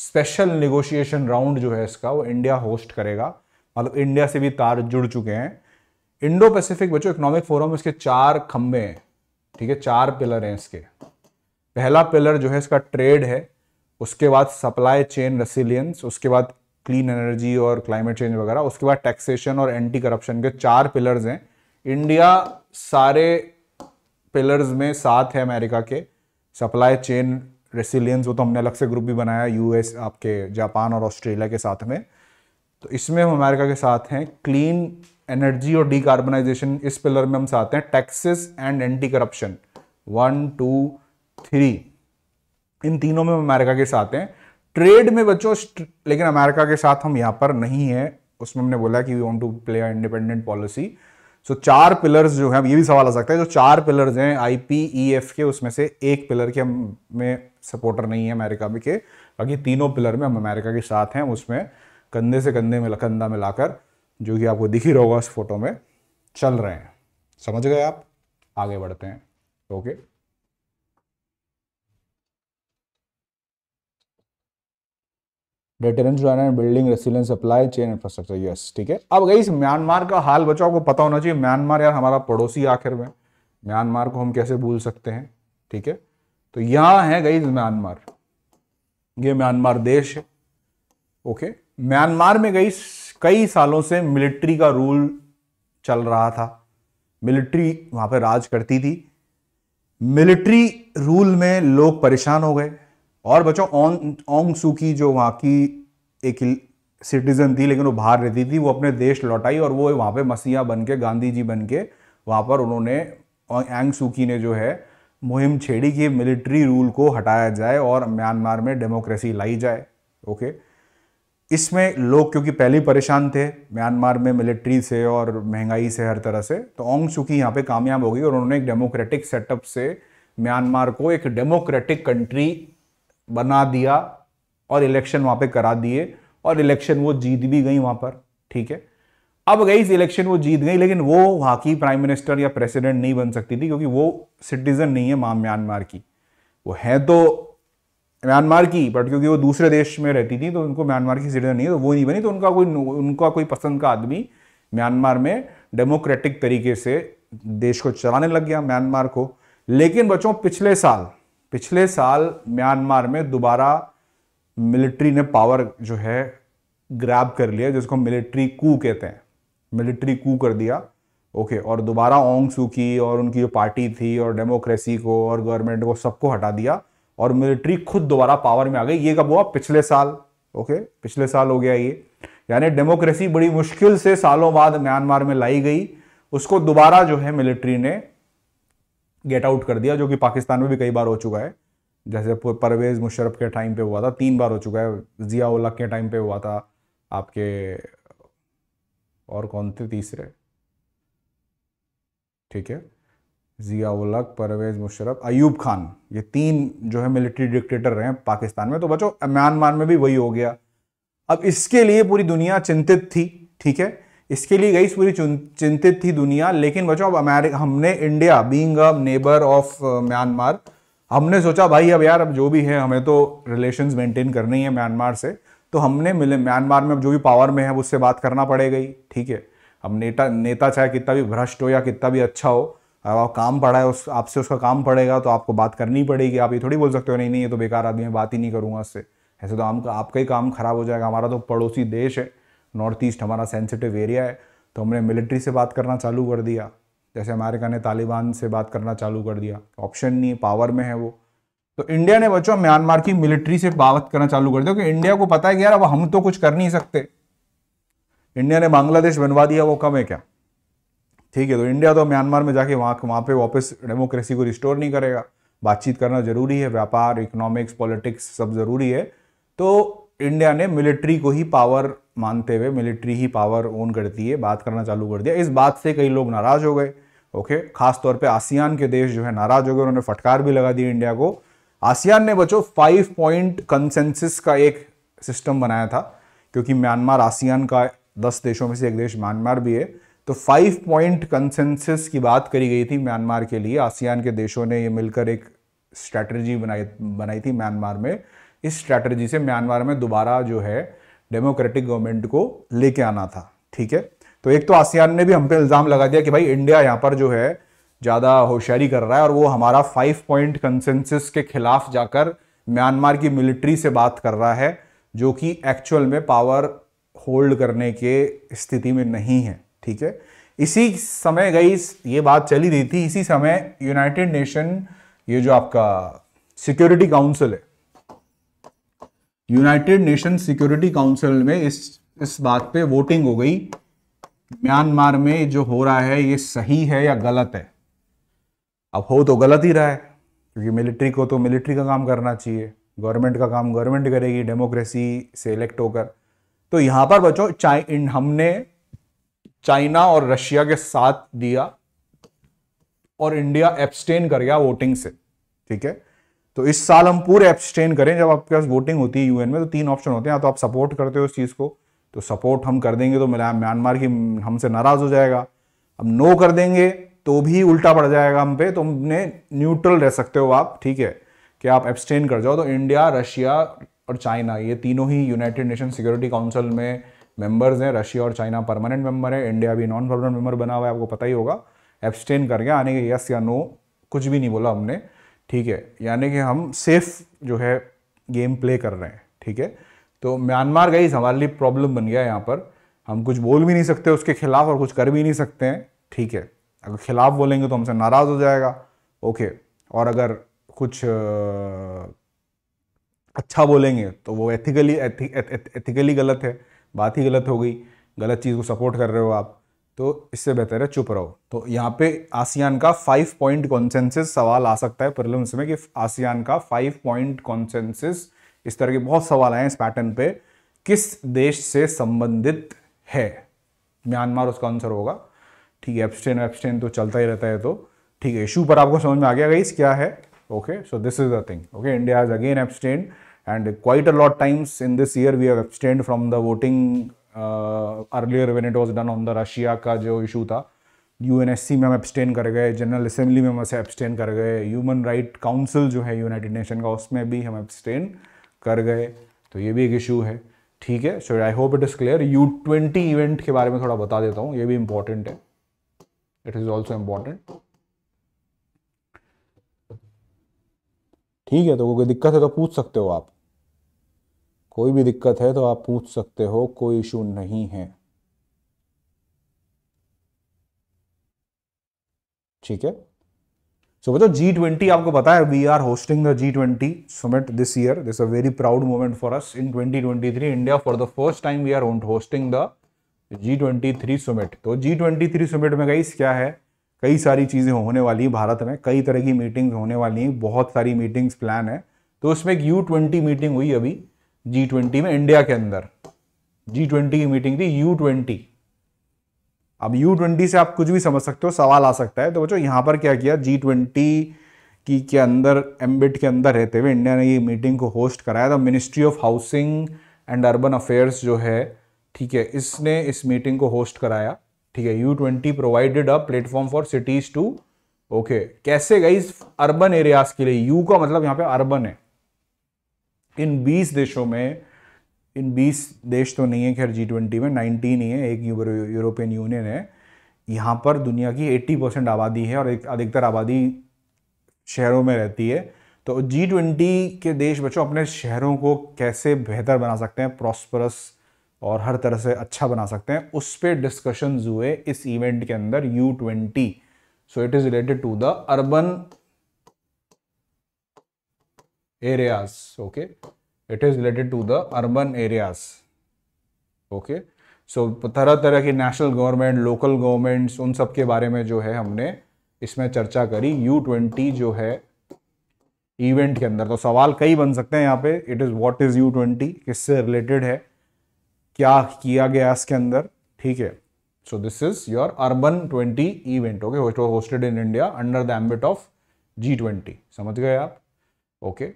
special negotiation round जो है इसका वो इंडिया होस्ट करेगा मतलब इंडिया से भी तार जुड़ चुके हैं इंडो पैसिफिक बच्चों इकोनॉमिक फोरम इसके चार खंबे हैं ठीक है चार पिलर हैं इसके पहला पिलर जो है इसका ट्रेड है उसके बाद सप्लाई चेन रेसिलियंस उसके बाद क्लीन एनर्जी और क्लाइमेट चेंज वगैरह उसके बाद टैक्सेशन और एंटी करप्शन के चार पिलर्स हैं इंडिया सारे पिलर्स में साथ है अमेरिका के सप्लाई चेन रेसिलियंस वो तो हमने अलग से ग्रुप भी बनाया यूएस आपके जापान और ऑस्ट्रेलिया के साथ में तो इसमें हम अमेरिका के साथ हैं क्लीन एनर्जी और डिकार्बनाइजेशन इस पिलर में हम साथ हैं taxes and anti corruption one two three इन तीनों में हम अमेरिका के साथ हैं ट्रेड में बच्चों लेकिन अमेरिका के साथ हम यहाँ पर नहीं है उसमें हमने बोला कि we want to play independent policy so चार पिलर्स जो है ये भी सवाल आ सकता है जो चार पिलर्स हैं आई पी ई एफ के उसमें से एक पिलर के हम में सपोर्टर नहीं है अमेरिका में के बाकी तीनों पिलर में हम अमेरिका के साथ हैं उसमें कंधे से कंधे में कंधा मिलाकर जो कि आपको दिख ही होगा उस फोटो में चल रहे हैं समझ गए आप आगे बढ़ते हैं ओके okay. जो है building resilience supply chain infrastructure yes ठीक है अब गई म्यांमार का हाल बचाओ को पता होना चाहिए म्यांमार यार हमारा पड़ोसी आखिर में म्यांमार को हम कैसे भूल सकते हैं ठीक है तो यहां है गई म्यांमार ये म्यांमार देश है ओके म्यांमार में गई कई सालों से मिलिट्री का रूल चल रहा था मिलिट्री वहां पर राज करती थी मिलिट्री रूल में लोग परेशान हो गए और बच्चों ओंग ओंग सुकी जो वहाँ की एक सिटीजन थी लेकिन वो बाहर रहती थी वो अपने देश लौटाई और वो वहाँ पे मसीहा बन के गांधी जी बन के वहाँ पर उन्होंने एंग सुकी ने जो है मुहिम छेड़ी कि मिलिट्री रूल को हटाया जाए और म्यांमार में डेमोक्रेसी लाई जाए ओके इसमें लोग क्योंकि पहले ही परेशान थे म्यांमार में मिलिट्री से और महंगाई से हर तरह से तो ओंग चूंकि यहाँ पे कामयाब हो गई और उन्होंने एक डेमोक्रेटिक सेटअप से म्यांमार को एक डेमोक्रेटिक कंट्री बना दिया और इलेक्शन वहाँ पे करा दिए और इलेक्शन वो जीत भी गई वहाँ पर ठीक है अब गई इलेक्शन वो जीत गई लेकिन वो वहाँ की प्राइम मिनिस्टर या प्रेसिडेंट नहीं बन सकती थी क्योंकि वो सिटीजन नहीं है मां म्यांमार की वो है तो म्यांमार की बट क्योंकि वो दूसरे देश में रहती थी तो उनको म्यांमार की सिटीजन नहीं है तो वो नहीं बनी तो उनका कोई उनका कोई पसंद का आदमी म्यांमार में डेमोक्रेटिक तरीके से देश को चलाने लग गया म्यांमार को लेकिन बच्चों पिछले साल पिछले साल म्यांमार में दोबारा मिलिट्री ने पावर जो है ग्रैब कर लिया जिसको मिलिट्री कू कहते हैं मिलिट्री कू कर दिया ओके और दोबारा ओंग सू की और उनकी जो पार्टी थी और डेमोक्रेसी को और गवर्नमेंट को सबको हटा दिया और मिलिट्री खुद दोबारा पावर में आ गई ये कब हुआ पिछले साल ओके पिछले साल हो गया ये यानी डेमोक्रेसी बड़ी मुश्किल से सालों बाद म्यांमार में लाई गई उसको दोबारा जो है मिलिट्री ने गेट आउट कर दिया जो कि पाकिस्तान में भी कई बार हो चुका है जैसे परवेज मुशरफ के टाइम पे हुआ था तीन बार हो चुका है जिया उल्लाह के टाइम पे हुआ था आपके और कौन थे तीसरे ठीक है जिया उलक परवेज मुशरफ अयूब खान ये तीन जो है मिलिट्री डिक्टेटर रहे हैं पाकिस्तान में तो बचो म्यांमार में भी वही हो गया अब इसके लिए पूरी दुनिया चिंतित थी ठीक है इसके लिए गई पूरी चिंतित थी दुनिया लेकिन बचो अब अमेरिका हमने India being a neighbour of Myanmar हमने सोचा भाई अब यार अब जो भी है हमें तो रिलेशंस मेंटेन करनी है म्यांमार से तो हमने मिले म्यांमार में अब जो भी पावर में है उससे बात करना पड़ेगी ठीक है अब नेता नेता चाहे कितना भी भ्रष्ट हो या कितना भी अच्छा हो अब आप काम पड़ा है उस आपसे उसका काम पड़ेगा तो आपको बात करनी पड़ेगी आप ये थोड़ी बोल सकते हो नहीं नहीं ये तो बेकार आदमी है बात ही नहीं करूँगा उससे ऐसे तो हम आपका ही काम खराब हो जाएगा हमारा तो पड़ोसी देश है नॉर्थ ईस्ट हमारा सेंसिटिव एरिया है तो हमने मिलिट्री से बात करना चालू कर दिया जैसे अमेरिका ने तालिबान से बात करना चालू कर दिया ऑप्शन नहीं पावर में है वो तो इंडिया ने बच्चों म्यांमार की मिलिट्री से बात करना चालू कर दिया क्योंकि इंडिया को पता है कि यार अब हम तो कुछ कर नहीं सकते इंडिया ने बांग्लादेश बनवा दिया वो कम है क्या ठीक है तो इंडिया तो म्यांमार में जाके वहाँ वहाँ पे वापस डेमोक्रेसी को रिस्टोर नहीं करेगा बातचीत करना जरूरी है व्यापार इकोनॉमिक्स पॉलिटिक्स सब जरूरी है तो इंडिया ने मिलिट्री को ही पावर मानते हुए मिलिट्री ही पावर ओन करती है बात करना चालू कर दिया इस बात से कई लोग नाराज हो गए ओके खासतौर पे आसियान के देश जो है नाराज हो गए उन्होंने फटकार भी लगा दी इंडिया को आसियान ने बचो फाइव पॉइंट कंसेंसिस का एक सिस्टम बनाया था क्योंकि म्यांमार आसियान का दस देशों में से एक देश म्यांमार भी है तो फाइव पॉइंट कंसेंसिस की बात करी गई थी म्यांमार के लिए आसियान के देशों ने ये मिलकर एक स्ट्रैटर्जी बनाई बनाई थी म्यांमार में इस स्ट्रैटर्जी से म्यांमार में दोबारा जो है डेमोक्रेटिक गवर्नमेंट को लेके आना था ठीक है तो एक तो आसियान ने भी हम पे इल्ज़ाम लगा दिया कि भाई इंडिया यहाँ पर जो है ज़्यादा होशियारी कर रहा है और वो हमारा फाइव पॉइंट कंसेंसिस के खिलाफ जाकर म्यांमार की मिलिट्री से बात कर रहा है जो कि एक्चुअल में पावर होल्ड करने के स्थिति में नहीं है ठीक है इसी समय गई ये बात चली रही थी इसी समय यूनाइटेड नेशन ये जो आपका सिक्योरिटी काउंसिल है यूनाइटेड नेशन सिक्योरिटी काउंसिल में इस इस बात पे वोटिंग हो गई म्यांमार में जो हो रहा है ये सही है या गलत है अब हो तो गलत ही रहा है क्योंकि मिलिट्री को तो मिलिट्री का काम करना चाहिए गवर्नमेंट का काम गवर्नमेंट करेगी डेमोक्रेसी से इलेक्ट होकर तो यहाँ पर बच्चों चाइन हमने चाइना और रशिया के साथ दिया और इंडिया एब्सटेन कर गया वोटिंग से ठीक है तो इस साल हम पूरे एब्सटेन करें जब आपके पास वोटिंग होती है यूएन में तो तीन ऑप्शन होते हैं या तो आप सपोर्ट करते हो उस चीज़ को तो सपोर्ट हम कर देंगे तो म्यांमार की हमसे नाराज़ हो जाएगा हम नो कर देंगे तो भी उल्टा पड़ जाएगा हम पे तुमने तो न्यूट्रल रह सकते हो आप ठीक है कि आप एब्सटेन कर जाओ तो इंडिया रशिया और चाइना ये तीनों ही यूनाइटेड नेशन सिक्योरिटी काउंसिल में मेंबर्स हैं रशिया और चाइना परमानेंट मेंबर है इंडिया भी नॉन परमानेंट मेंबर बना हुआ है आपको पता ही होगा एब्सटेन कर गया यानी कि यस या नो कुछ भी नहीं बोला हमने ठीक है यानी कि हम सेफ जो है गेम प्ले कर रहे हैं ठीक है तो म्यांमार गई हमारे लिए प्रॉब्लम बन गया यहाँ पर हम कुछ बोल भी नहीं सकते उसके खिलाफ और कुछ कर भी नहीं सकते हैं ठीक है अगर खिलाफ बोलेंगे तो हमसे नाराज़ हो जाएगा ओके और अगर कुछ अच्छा बोलेंगे तो वो एथिकली एथिकली गलत है बात ही गलत हो गई गलत चीज़ को सपोर्ट कर रहे हो आप तो इससे बेहतर है चुप रहो तो यहाँ पे आसियान का फाइव पॉइंट कॉन्सेंसिस सवाल आ सकता है प्रलम्स में कि आसियान का फाइव पॉइंट कॉन्सेंसिस इस तरह के बहुत सवाल आए हैं इस पैटर्न पे किस देश से संबंधित है म्यांमार उसका आंसर होगा ठीक है एब्सटेन एब्सटेन तो चलता ही रहता है तो ठीक है इशू पर आपको समझ में आ गया गाइस क्या है okay this is the thing okay India okay again has and quite a lot times in this year we have we from the voting earlier when it was done on the Russia का जो issue था you N S C में हम abstain कर गए general assembly में हम ऐसे एब्सटेन कर गए ह्यूमन राइट काउंसिल जो है यूनाइटेड नेशन का उसमें भी हम एब्सटेन कर गए तो ये भी एक इशू है ठीक है so I hope it is clear U twenty event के बारे में थोड़ा बता देता हूँ ये भी इंपॉर्टेंट है इट इज ऑल्सो इम्पोर्टेंट ठीक है तो कोई दिक्कत है तो पूछ सकते हो आप कोई भी दिक्कत है तो आप पूछ सकते हो कोई इशू नहीं है ठीक है सो बच्चों जी ट्वेंटी आपको पता है we are hosting the G twenty summit this year this a very proud moment for us in 2023 India for the first time we are hosting the G twenty three summit तो G twenty three Sumit में गई क्या है कई सारी चीज़ें होने वाली हैं भारत में कई तरह की मीटिंग्स होने वाली हैं बहुत सारी मीटिंग्स प्लान है तो उसमें एक यू ट्वेंटी मीटिंग हुई अभी जी ट्वेंटी में इंडिया के अंदर जी ट्वेंटी की मीटिंग थी यू ट्वेंटी अब यू ट्वेंटी से आप कुछ भी समझ सकते हो सवाल आ सकता है तो बच्चों यहाँ पर क्या किया जी ट्वेंटी की के अंदर एम्बिट के अंदर रहते हुए इंडिया ने ये मीटिंग को होस्ट कराया था ministry of housing and urban affairs जो है ठीक है इसने इस मीटिंग को होस्ट कराया ठीक है U twenty provided a platform for cities to okay कैसे गई अर्बन एरियाज के लिए यू का मतलब यहाँ पे अर्बन है इन बीस देशों में इन बीस देश तो नहीं है खैर जी ट्वेंटी में नाइनटीन ही है एक यूरोपियन यूनियन है यहाँ पर दुनिया की एट्टी परसेंट आबादी है और अधिकतर आबादी शहरों में रहती है तो जी ट्वेंटी के देश बच्चों अपने शहरों को कैसे बेहतर बना सकते हैं प्रॉस्परस और हर तरह से अच्छा बना सकते हैं उस पर डिस्कशन हुए इस इवेंट के अंदर U twenty so it is related to the urban areas okay it is related to the urban areas okay so तरह तरह की नेशनल गवर्नमेंट लोकल गवर्नमेंट्स उन सब के बारे में जो है हमने इसमें चर्चा करी यू ट्वेंटी जो है इवेंट के अंदर तो सवाल कई बन सकते हैं यहाँ पे it is what is U twenty किससे रिलेटेड है क्या किया गया इसके अंदर ठीक है so this is your urban 20 event okay hosted in India under the ambit of G twenty समझ गए आप ओके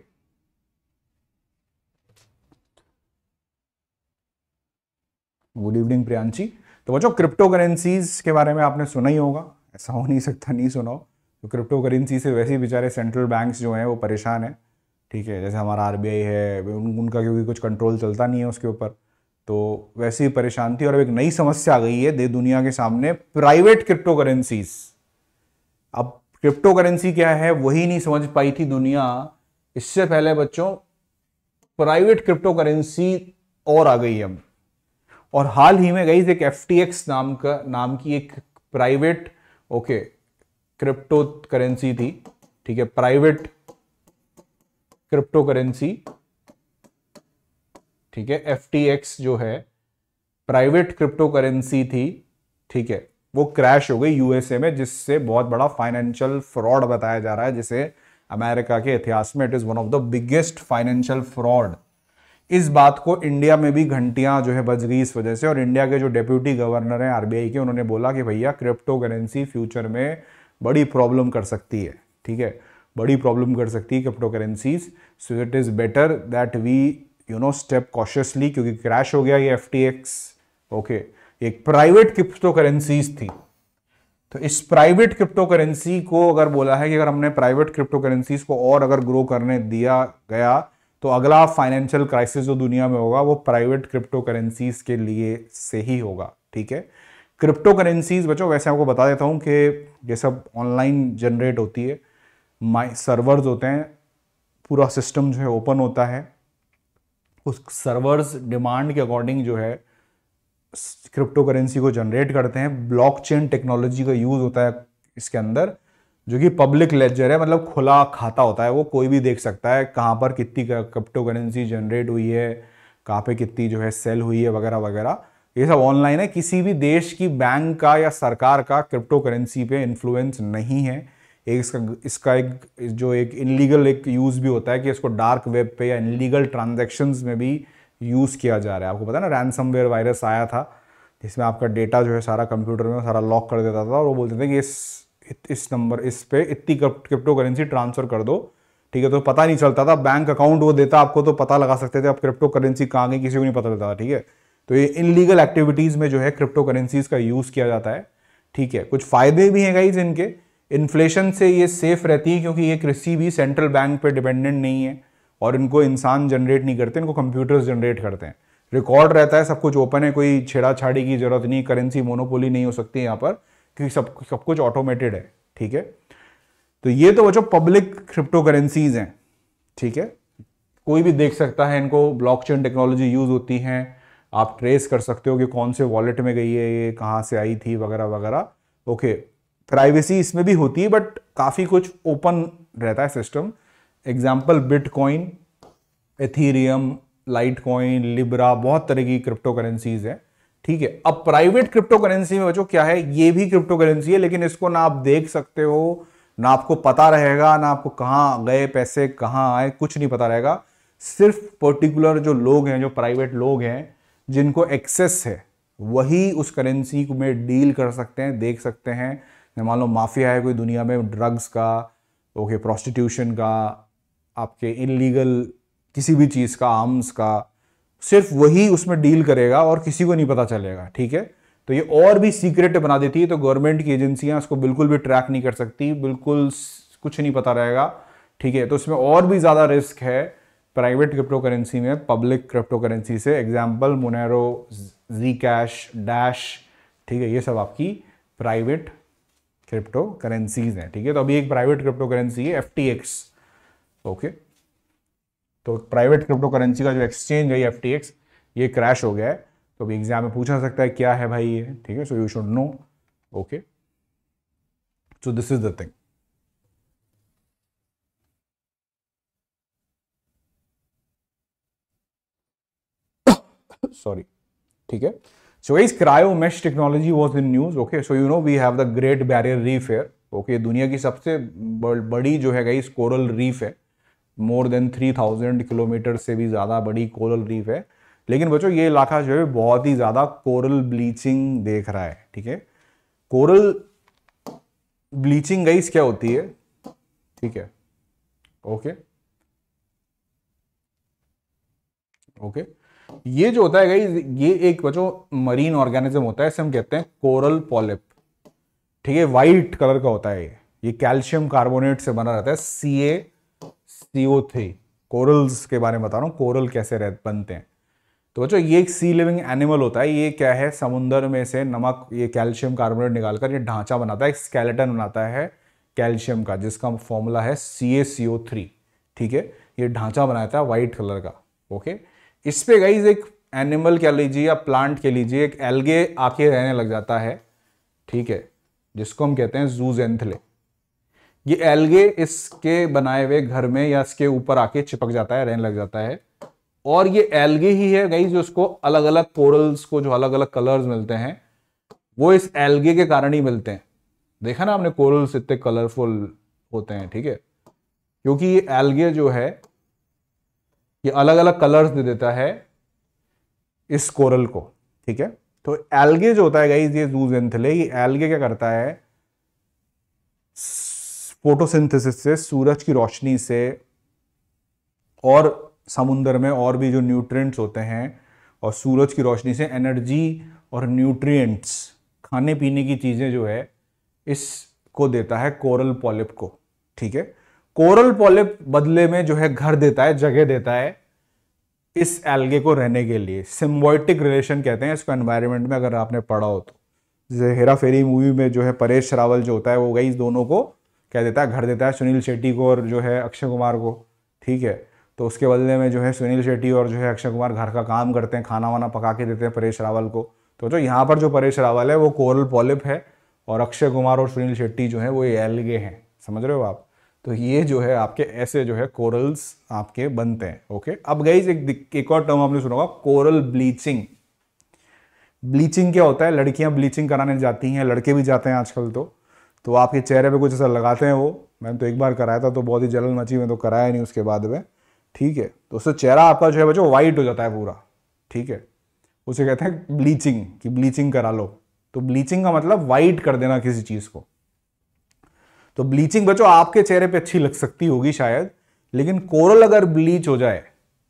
गुड इवनिंग प्रियांशी तो बच्चों क्रिप्टो करेंसीज के बारे में आपने सुना ही होगा ऐसा हो नहीं सकता नहीं सुना हो तो क्रिप्टो करेंसी से वैसे ही बेचारे सेंट्रल बैंक्स जो हैं वो परेशान है ठीक है जैसे हमारा आरबीआई है उन, उनका क्योंकि कुछ कंट्रोल चलता नहीं है उसके ऊपर तो वैसे ही परेशान थी और अब एक नई समस्या आ गई है दे दुनिया के सामने प्राइवेट क्रिप्टो करेंसीज अब क्रिप्टो करेंसी क्या है वही नहीं समझ पाई थी दुनिया इससे पहले बच्चों प्राइवेट क्रिप्टो करेंसी और आ गई अब और हाल ही में गई एक एफ नाम का नाम की एक प्राइवेट ओके क्रिप्टो करेंसी थी ठीक है प्राइवेट क्रिप्टो करेंसी ठीक है एफ जो है प्राइवेट क्रिप्टो करेंसी थी ठीक है वो क्रैश हो गई यूएसए में जिससे बहुत बड़ा फाइनेंशियल फ्रॉड बताया जा रहा है जिसे अमेरिका के इतिहास में it is one of the biggest financial fraud इस बात को इंडिया में भी घंटियां जो है बज गई इस वजह से और इंडिया के जो डेप्यूटी गवर्नर हैं आरबीआई के उन्होंने बोला कि भैया क्रिप्टो करेंसी फ्यूचर में बड़ी प्रॉब्लम कर सकती है ठीक है बड़ी प्रॉब्लम कर सकती है cryptocurrencies so it is better that we you know step cautiously क्योंकि क्रैश हो गया ये एफ टी एक्स ओके एक प्राइवेट क्रिप्टो करेंसीज थी तो इस प्राइवेट क्रिप्टो करेंसी को अगर बोला है कि अगर हमने प्राइवेट क्रिप्टो करेंसीज को और अगर ग्रो करने दिया गया तो अगला फाइनेंशियल क्राइसिस जो दुनिया में होगा वो प्राइवेट क्रिप्टो करेंसीज के लिए से ही होगा ठीक है क्रिप्टो करेंसीज बचो वैसे आपको बता देता हूँ कि ये सब ऑनलाइन जनरेट होती है माई सर्वर्स होते हैं पूरा सिस्टम जो है ओपन होता है उस सर्वर्स डिमांड के अकॉर्डिंग जो है क्रिप्टो करेंसी को जनरेट करते हैं ब्लॉकचेन टेक्नोलॉजी का यूज़ होता है इसके अंदर जो कि पब्लिक लेजर है मतलब खुला खाता होता है वो कोई भी देख सकता है कहाँ पर कितनी क्रिप्टो करेंसी जनरेट हुई है कहाँ पे कितनी जो है सेल हुई है वगैरह वगैरह ये सब ऑनलाइन है किसी भी देश की बैंक का या सरकार का क्रिप्टो करेंसी पे इन्फ्लुएंस नहीं है एक इसका इसका एक जो एक इनलीगल एक यूज़ भी होता है कि इसको डार्क वेब पे या इनलीगल ट्रांजेक्शन्स में भी यूज़ किया जा रहा है आपको पता है ना रैनसमवेयर वायरस आया था जिसमें आपका डेटा जो है सारा कंप्यूटर में सारा लॉक कर देता था और वो बोलते थे कि इस इस नंबर इस पे इतनी क्रिप्टो करेंसी ट्रांसफ़र कर दो ठीक है तो पता नहीं चलता था बैंक अकाउंट वो देता आपको तो पता लगा सकते थे आप क्रिप्टो करेंसी कहाँ गई किसी को नहीं पता चलता था ठीक है तो ये इनलीगल एक्टिविटीज़ में जो है क्रिप्टो करेंसीज़ का यूज़ किया जाता है ठीक है कुछ फ़ायदे भी हैं गाइज इनके इन्फ्लेशन से ये सेफ रहती है क्योंकि ये कृषि भी सेंट्रल बैंक पे डिपेंडेंट नहीं है और इनको इंसान जनरेट नहीं करते इनको कंप्यूटर्स जनरेट करते हैं रिकॉर्ड रहता है सब कुछ ओपन है कोई छेड़ाछाड़ी की जरूरत नहीं करेंसी मोनोपोली नहीं हो सकती यहाँ पर क्योंकि सब सब कुछ ऑटोमेटेड है ठीक है तो ये तो बच्चों पब्लिक क्रिप्टो करेंसीज हैं ठीक है कोई भी देख सकता है इनको ब्लॉकचेन टेक्नोलॉजी यूज़ होती हैं आप ट्रेस कर सकते हो कि कौन से वॉलेट में गई है ये कहाँ से आई थी वगैरह वगैरह ओके प्राइवेसी इसमें भी होती है बट काफ़ी कुछ ओपन रहता है system example Bitcoin Ethereum Litecoin Libra बहुत तरह की क्रिप्टो करेंसीज है ठीक है अब प्राइवेट क्रिप्टो करेंसी में बचो क्या है ये भी क्रिप्टो करेंसी है लेकिन इसको ना आप देख सकते हो ना आपको पता रहेगा ना आपको कहाँ गए पैसे कहाँ आए कुछ नहीं पता रहेगा सिर्फ पर्टिकुलर जो लोग हैं जो प्राइवेट लोग हैं जिनको एक्सेस है वही उस करेंसी में डील कर सकते हैं देख सकते हैं मान लो माफिया है कोई दुनिया में ड्रग्स का ओके प्रॉस्टिट्यूशन का आपके इनलीगल किसी भी चीज़ का आर्म्स का सिर्फ वही उसमें डील करेगा और किसी को नहीं पता चलेगा ठीक है तो ये और भी सीक्रेट बना देती है तो गवर्नमेंट की एजेंसियां उसको बिल्कुल भी ट्रैक नहीं कर सकती बिल्कुल कुछ नहीं पता रहेगा ठीक है तो इसमें और भी ज़्यादा रिस्क है प्राइवेट क्रिप्टो करेंसी में पब्लिक क्रिप्टो करेंसी से example Monero Zcash Dash ठीक है ये सब आपकी प्राइवेट क्रिप्टो करेंसीज हैं ठीक है तो अभी एक प्राइवेट क्रिप्टो करेंसी है एफ टी एक्स ओके तो प्राइवेट क्रिप्टो करेंसी का जो एक्सचेंज है एफ टी एक्स ये क्रैश हो गया है तो अभी एग्जाम में पूछा सकता है क्या है भाई ये ठीक है so you should know okay so this is the thing sorry ठीक है सो guys, cryo mesh technology was in news. Okay, so you know we have the Great Barrier Reef here. दुनिया की सबसे बड़ी जो है गई कोरल रीफ है more than three thousand kilometre से भी ज़्यादा बड़ी कोरल रीफ है लेकिन बच्चों ये इलाका जो है बहुत ही ज़्यादा कोरल ब्लीचिंग देख रहा है ठीक है कोरल ब्लीचिंग गाइस क्या होती है ठीक है ओके ओके ये जो होता है गाइज ये एक बच्चों मरीन ऑर्गेनिज्म होता है इसे हम कहते हैं कोरल पॉलिप ठीक है वाइट कलर का होता है ये ये कैल्शियम कार्बोनेट से बना रहता है C A CO three corals के बारे में बता रहा हूँ कोरल कैसे रह बनते हैं तो बच्चों ये एक सी लिविंग एनिमल होता है ये क्या है समुंदर में से नमक ये कैल्शियम कार्बोनेट निकालकर ये ढांचा बनाता है एक स्केलेटन बनाता है कैल्शियम का जिसका फॉर्मूला है सी ए सी ओ थ्री ठीक है ये ढांचा बनाता है वाइट कलर का ओके okay? इस पे गई एक एनिमल कह लीजिए या प्लांट कह लीजिए एक एल्गे आके रहने लग जाता है ठीक है जिसको हम कहते हैं जूजेंथले ये एल्गे इसके बनाए हुए घर में या इसके ऊपर आके चिपक जाता है रहने लग जाता है और ये एल्गे ही है गई जो उसको अलग अलग कोरल्स को जो अलग अलग कलर्स मिलते हैं वो इस एल्गे के कारण ही मिलते हैं देखा ना आपने कोरल्स इतने कलरफुल होते हैं ठीक है क्योंकि ये एल्गे जो है ये अलग अलग कलर्स दे देता है इस कोरल को ठीक है तो एल्गे जो होता है गाइज ये जूजेंथले ये एल्गे क्या करता है फोटोसिंथेसिस से सूरज की रोशनी से और समुंदर में और भी जो न्यूट्रिएंट्स होते हैं और सूरज की रोशनी से एनर्जी और न्यूट्रिएंट्स खाने पीने की चीज़ें जो है इसको देता है कोरल पॉलिप को ठीक है कोरल पॉलिप बदले में जो है घर देता है जगह देता है इस एल्गे को रहने के लिए सिम्बॉइटिक रिलेशन कहते हैं इसको एनवायरमेंट में अगर आपने पढ़ा हो तो जैसे हेरा फेरी मूवी में जो है परेश रावल जो होता है वो गई दोनों को क्या देता है घर देता है सुनील शेट्टी को और जो है अक्षय कुमार को ठीक है तो उसके बदले में जो है सुनील शेट्टी और जो है अक्षय कुमार घर का काम करते हैं खाना वाना पका के देते हैं परेश रावल को तो जो यहाँ पर जो परेश रावल है वो कोरल पॉलिप है और अक्षय कुमार और सुनील शेट्टी जो है वो एलगे हैं समझ रहे हो आप तो ये जो है आपके ऐसे जो है कोरल्स आपके बनते हैं ओके अब गई एक एक और टर्म आपने सुना होगा कोरल ब्लीचिंग ब्लीचिंग क्या होता है लड़कियां ब्लीचिंग कराने जाती हैं लड़के भी जाते हैं आजकल तो तो आपके चेहरे पे कुछ ऐसा लगाते हैं वो मैंने तो एक बार कराया था तो बहुत ही जलन मची मैं तो कराया नहीं उसके बाद में ठीक है तो उससे चेहरा आपका जो है बच्चों वाइट हो जाता है पूरा ठीक है उसे कहते हैं ब्लीचिंग कि ब्लीचिंग करा लो तो ब्लीचिंग का मतलब वाइट कर देना किसी चीज़ को तो ब्लीचिंग बच्चों आपके चेहरे पे अच्छी लग सकती होगी शायद लेकिन कोरल अगर ब्लीच हो जाए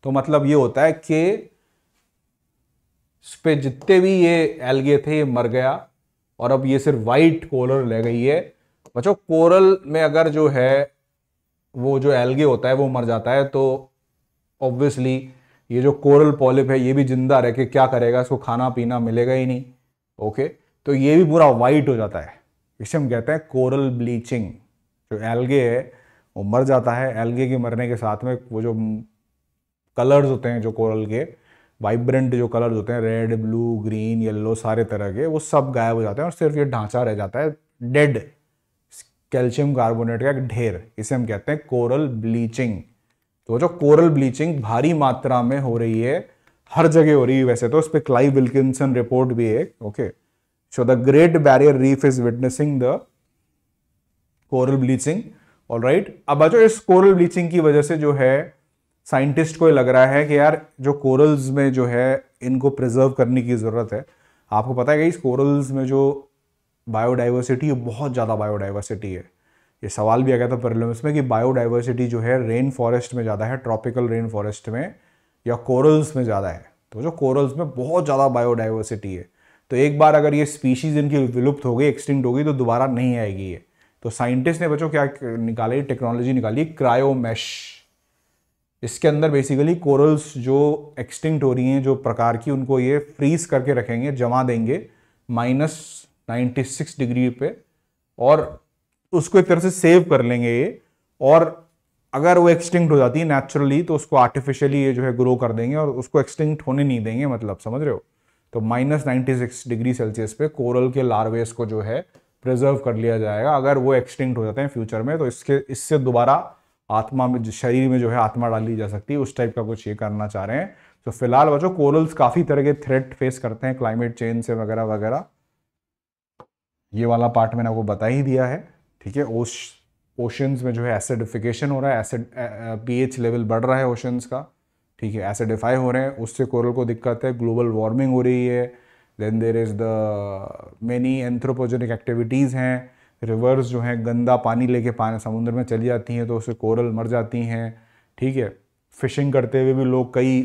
तो मतलब ये होता है कि इस पर जितने भी ये एलगे थे ये मर गया और अब ये सिर्फ वाइट कोरल रह गई है बच्चों कोरल में अगर जो है वो जो एलगे होता है वो मर जाता है तो ऑब्वियसली ये जो कोरल पॉलिप है ये भी जिंदा रह के क्या करेगा इसको खाना पीना मिलेगा ही नहीं ओके तो ये भी पूरा वाइट हो जाता है इसे हम कहते हैं कोरल ब्लीचिंग जो एल्गे है वो मर जाता है एल्गे के मरने के साथ में वो जो कलर्स होते हैं जो कोरल के वाइब्रेंट जो कलर्स होते हैं रेड ब्लू ग्रीन येलो सारे तरह के वो सब गायब हो जाते हैं और सिर्फ ये ढांचा रह जाता है डेड कैल्शियम कार्बोनेट का एक ढेर इसे हम कहते हैं कोरल ब्लीचिंग तो जो कोरल ब्लीचिंग भारी मात्रा में हो रही है हर जगह हो रही है वैसे तो उस पर क्लाइव विल्किसन रिपोर्ट भी है okay okay? So the Great Barrier Reef is witnessing the coral bleaching all right अब बच्चों इस कोरल ब्लीचिंग की वजह से जो है साइंटिस्ट को लग रहा है कि यार जो कोरल्स में जो है इनको प्रिजर्व करने की ज़रूरत है आपको पता है इस कोरल्स में जो बायोडाइवर्सिटी है बहुत ज़्यादा बायोडाइवर्सिटी है ये सवाल भी आ गया था पेरलम्स में कि बायोडाइवर्सिटी जो है रेन फॉरेस्ट में ज़्यादा है ट्रॉपिकल रेन फॉरेस्ट में या कोरल्स में ज़्यादा है तो जो कोरल्स में बहुत ज़्यादा बायोडाइवर्सिटी है तो एक बार अगर ये स्पीशीज़ इनकी विलुप्त हो गई एक्सटिंक्ट हो गई तो दोबारा नहीं आएगी ये तो साइंटिस्ट ने बच्चों क्या निकाली टेक्नोलॉजी निकाली क्रायोमैश इसके अंदर बेसिकली कोरल्स जो एक्सटिंक्ट हो रही हैं जो प्रकार की उनको ये फ्रीज करके रखेंगे जमा देंगे माइनस डिग्री पे और उसको एक तरह से सेव कर लेंगे ये और अगर वो एक्सटिंक्ट हो जाती है नेचुरली तो उसको आर्टिफिशियली ये जो है ग्रो कर देंगे और उसको एक्सटिंक्ट होने नहीं देंगे मतलब समझ रहे हो तो माइनस नाइन्टी डिग्री सेल्सियस पे कोरल के लार्वेस को जो है प्रिजर्व कर लिया जाएगा अगर वो एक्सटिंक्ट हो जाते हैं फ्यूचर में तो इसके इससे दोबारा आत्मा में शरीर में जो है आत्मा डाली जा सकती है उस टाइप का कुछ ये करना चाह रहे हैं तो फिलहाल बच्चों कोरल्स काफ़ी तरह के थ्रेट फेस करते हैं क्लाइमेट चेंज से वगैरह वगैरह ये वाला पार्ट मैंने आपको बता ही दिया है ठीक है ओश ओशंस में जो है एसिडिफिकेशन हो रहा है एसिड पीएच लेवल बढ़ रहा है ओशंस का ठीक है एसिडिफाई हो रहे हैं उससे कोरल को दिक्कत है ग्लोबल वार्मिंग हो रही है then there is the many anthropogenic activities हैं रिवर्स जो हैं गंदा पानी लेके पानी समुद्र में चली जाती हैं तो उससे कोरल मर जाती हैं ठीक है फिशिंग करते हुए भी लोग कई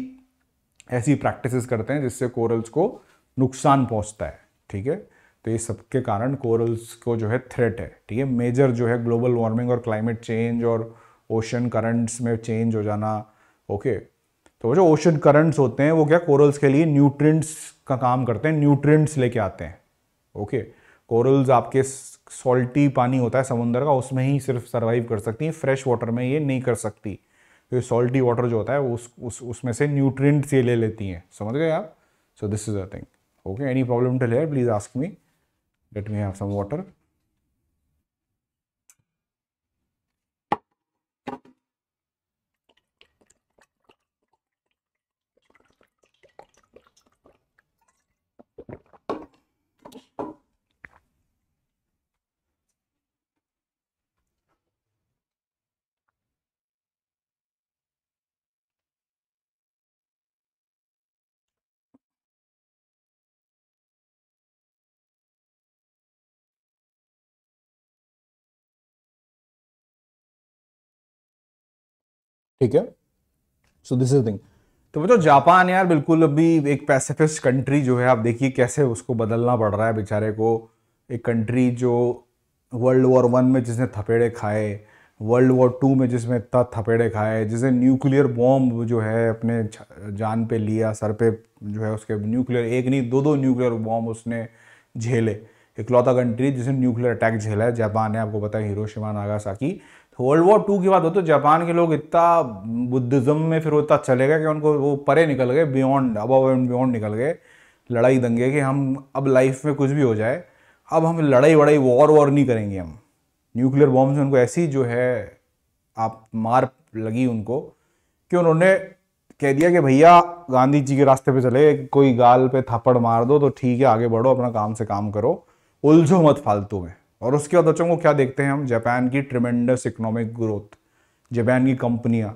ऐसी प्रैक्टिसेस करते हैं जिससे कोरल्स को नुकसान पहुंचता है ठीक है तो ये सब के कारण कोरल्स को जो है थ्रेट है ठीक है मेजर जो है ग्लोबल वार्मिंग और क्लाइमेट चेंज और ओशन करंट्स में चेंज हो जाना ओके तो वो जो ओशन करंट्स होते हैं वो क्या कोरल्स के लिए न्यूट्रिएंट्स का काम करते हैं न्यूट्रिएंट्स लेके आते हैं ओके कोरल्स आपके सॉल्टी पानी होता है समुंदर का उसमें ही सिर्फ सर्वाइव कर सकती हैं फ्रेश वाटर में ये नहीं कर सकती तो सॉल्टी वाटर जो होता है उस उस उसमें से न्यूट्रिएंट्स ये ले लेती हैं समझ गए आप so this is a thing okay any problem till here please ask me let me have some water ठीक है सो दिस इज थिंग तो बच्चों जापान यार बिल्कुल अभी एक पैसिफिस्ट कंट्री जो है आप देखिए कैसे उसको बदलना पड़ रहा है बेचारे को एक कंट्री जो वर्ल्ड वॉर वन में जिसने थपेड़े खाए वर्ल्ड वॉर टू में जिसमें इतना थपेड़े खाए जिसने न्यूक्लियर बॉम्ब जो है अपने जान पे लिया सर पे जो है उसके न्यूक्लियर एक नहीं दो दो न्यूक्लियर बॉम्ब उसने झेले इकलौता कंट्री जिसने न्यूक्लियर अटैक झेला है जापान है आपको पता है Hiroshima Nagasaki world war two की बात हो तो जापान के लोग इतना बुद्धिज़्म में फिर उतना चले गए कि उनको वो परे निकल गए बियॉन्ड अबव एंड बियॉन्ड निकल गए लड़ाई दंगे कि हम अब लाइफ में कुछ भी हो जाए अब हम लड़ाई वड़ाई वॉर वॉर नहीं करेंगे हम न्यूक्लियर बॉम्ब से उनको ऐसी जो है आप मार लगी उनको कि उन्होंने कह दिया कि भैया गांधी जी के रास्ते पे चले कोई गाल पे थप्पड़ मार दो तो ठीक है आगे बढ़ो अपना काम से काम करो उलझो मत फालतू में और उसके बाद बच्चों को क्या देखते हैं हम जापान की ट्रिमेंडस इकोनॉमिक ग्रोथ जापान की कंपनियाँ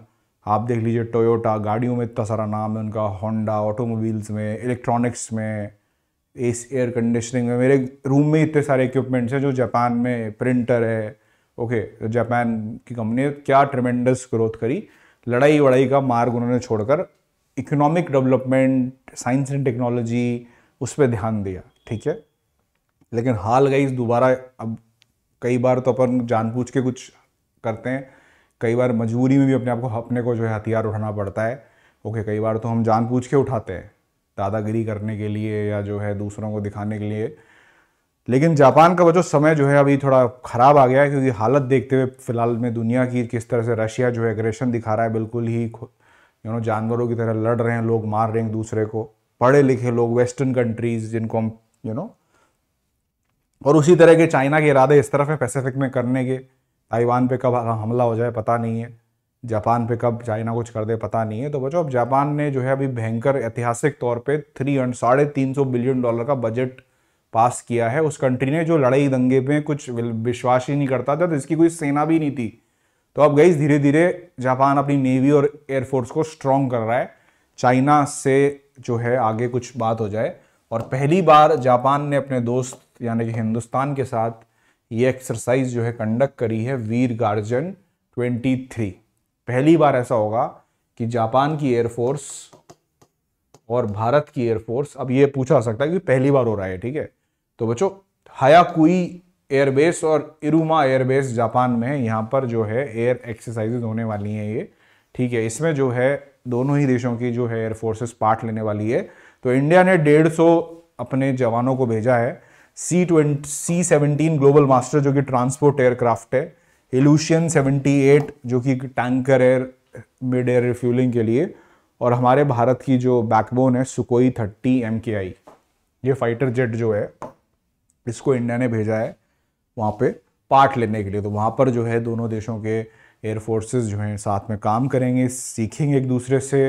आप देख लीजिए टोयोटा गाड़ियों में इतना सारा नाम है उनका होंडा ऑटोमोबाइल्स में इलेक्ट्रॉनिक्स में एस एयर कंडीशनिंग में मेरे रूम में इतने सारे इक्विपमेंट्स हैं जो जापान में प्रिंटर है ओके तो जापान की कंपनी क्या ट्रिमेंडस ग्रोथ करी लड़ाई वड़ाई का मार्ग उन्होंने छोड़कर economic development science and technology उस पर ध्यान दिया ठीक है लेकिन हाल गई दोबारा अब कई बार तो अपन जानबूझ के कुछ करते हैं कई बार मजबूरी में भी अपने आप को अपने को जो है हथियार उठाना पड़ता है ओके कई बार तो हम जानबूझ के उठाते हैं दादागिरी करने के लिए या जो है दूसरों को दिखाने के लिए लेकिन जापान का बच्चों समय जो है अभी थोड़ा ख़राब आ गया है क्योंकि हालत देखते हुए फिलहाल में दुनिया की किस तरह से रशिया जो है एग्रेशन दिखा रहा है बिल्कुल ही यू नो जानवरों की तरह लड़ रहे हैं लोग मार रहे हैं दूसरे को पढ़े लिखे लोग वेस्टर्न कंट्रीज़ जिनको हम यू नो और उसी तरह के चाइना के इरादे इस तरफ है पैसिफिक में करने के ताइवान पे कब हमला हो जाए पता नहीं है जापान पे कब चाइना कुछ कर दे पता नहीं है तो बच्चों अब जापान ने जो है अभी भयंकर ऐतिहासिक तौर पे थ्री साढ़े तीन सौ बिलियन डॉलर का बजट पास किया है उस कंट्री ने जो लड़ाई दंगे में कुछ विश्वास ही नहीं करता था तो इसकी कोई सेना भी नहीं थी तो अब गई धीरे धीरे जापान अपनी नेवी और एयरफोर्स को स्ट्रॉन्ग कर रहा है चाइना से जो है आगे कुछ बात हो जाए और पहली बार जापान ने अपने दोस्त यानी कि हिंदुस्तान के साथ ये एक्सरसाइज जो है कंडक्ट करी है वीर गार्जन 23 पहली बार ऐसा होगा कि जापान की एयरफोर्स और भारत की एयरफोर्स अब ये पूछा सकता है कि पहली बार हो रहा है ठीक है तो बच्चों हयाकुई एयरबेस और इरुमा एयरबेस जापान में यहाँ पर जो है एयर एक्सरसाइजेज होने वाली हैं ये ठीक है इसमें जो है दोनों ही देशों की जो है एयरफोर्सेस पार्ट लेने वाली है तो इंडिया ने डेढ़ सौ अपने जवानों को भेजा है C twenty C seventeen global master जो कि ट्रांसपोर्ट एयरक्राफ्ट है एलुशियन सेवेंटी एट जो कि tanker air mid air refuelling के लिए और हमारे भारत की जो बैकबोन है सुकोई थर्टी एम के आई ये फाइटर जेट जो है इसको इंडिया ने भेजा है वहाँ पे पार्ट लेने के लिए तो वहाँ पर जो है दोनों देशों के फोर्सेज जो हैं साथ में काम करेंगे सीखेंगे एक दूसरे से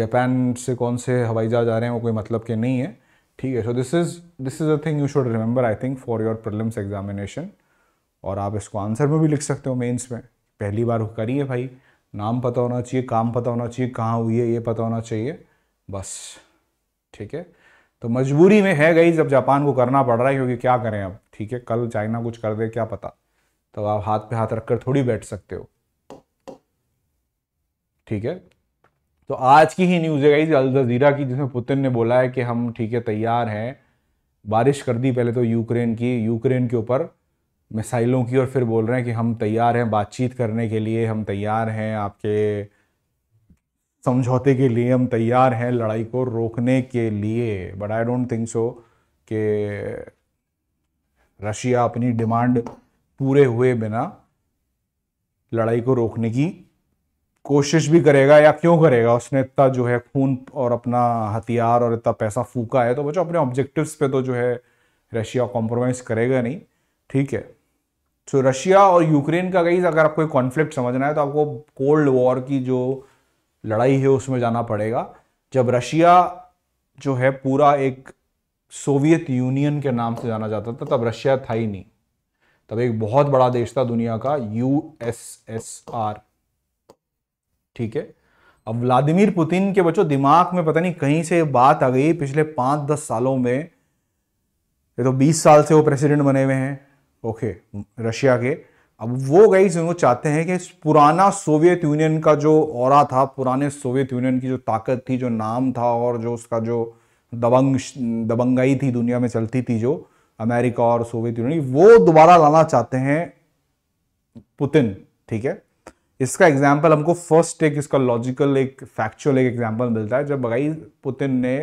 जापान से कौन से हवाई जहाज आ रहे हैं वो कोई मतलब के नहीं है ठीक है so this is this is a thing you should remember I think for your prelims examination और आप इसको आंसर में भी लिख सकते हो मेंस में पहली बार करिए भाई नाम पता होना चाहिए काम पता होना चाहिए कहाँ हुई है ये पता होना चाहिए बस ठीक है तो मजबूरी में है गई जब जापान को करना पड़ रहा है क्योंकि क्या करें अब ठीक है कल चाइना कुछ कर दे क्या पता तब तो आप हाथ पे हाथ रखकर थोड़ी बैठ सकते हो ठीक है तो आज की ही न्यूज़ है अल जजीरा की जिसमें पुतिन ने बोला है कि हम ठीक है तैयार हैं बारिश कर दी पहले तो यूक्रेन की यूक्रेन के ऊपर मिसाइलों की और फिर बोल रहे हैं कि हम तैयार हैं बातचीत करने के लिए हम तैयार हैं आपके समझौते के लिए हम तैयार हैं लड़ाई को रोकने के लिए but I don't think so कि रशिया अपनी डिमांड पूरे हुए बिना लड़ाई को रोकने की कोशिश भी करेगा या क्यों करेगा उसने इतना जो है खून और अपना हथियार और इतना पैसा फूका है तो बच्चों अपने ऑब्जेक्टिव्स पे तो जो है रशिया कॉम्प्रोमाइज़ करेगा नहीं ठीक है सो रशिया और यूक्रेन का गई अगर आपको कॉन्फ्लिक्ट समझना है तो आपको कोल्ड वॉर की जो लड़ाई है उसमें जाना पड़ेगा जब रशिया जो है पूरा एक सोवियत यूनियन के नाम से जाना जाता था तब रशिया था ही नहीं तब एक बहुत बड़ा देश था दुनिया का यू एस एस आर ठीक है अब व्लादिमीर पुतिन के बच्चों दिमाग में पता नहीं कहीं से बात आ गई पिछले पांच दस सालों में ये तो बीस साल से वो प्रेसिडेंट बने हुए हैं ओके रशिया के अब वो गई जो चाहते हैं कि पुराना सोवियत यूनियन का जो और था पुराने सोवियत यूनियन की जो ताकत थी जो नाम था और जो उसका जो दबंग दबंगाई थी दुनिया में चलती थी जो अमेरिका और सोवियत यूनियन वो दोबारा लाना चाहते हैं पुतिन ठीक है इसका एग्जाम्पल हमको फर्स्ट एक इसका लॉजिकल एक फैक्चुअल एक एग्जाम्पल मिलता है जब भाई पुतिन ने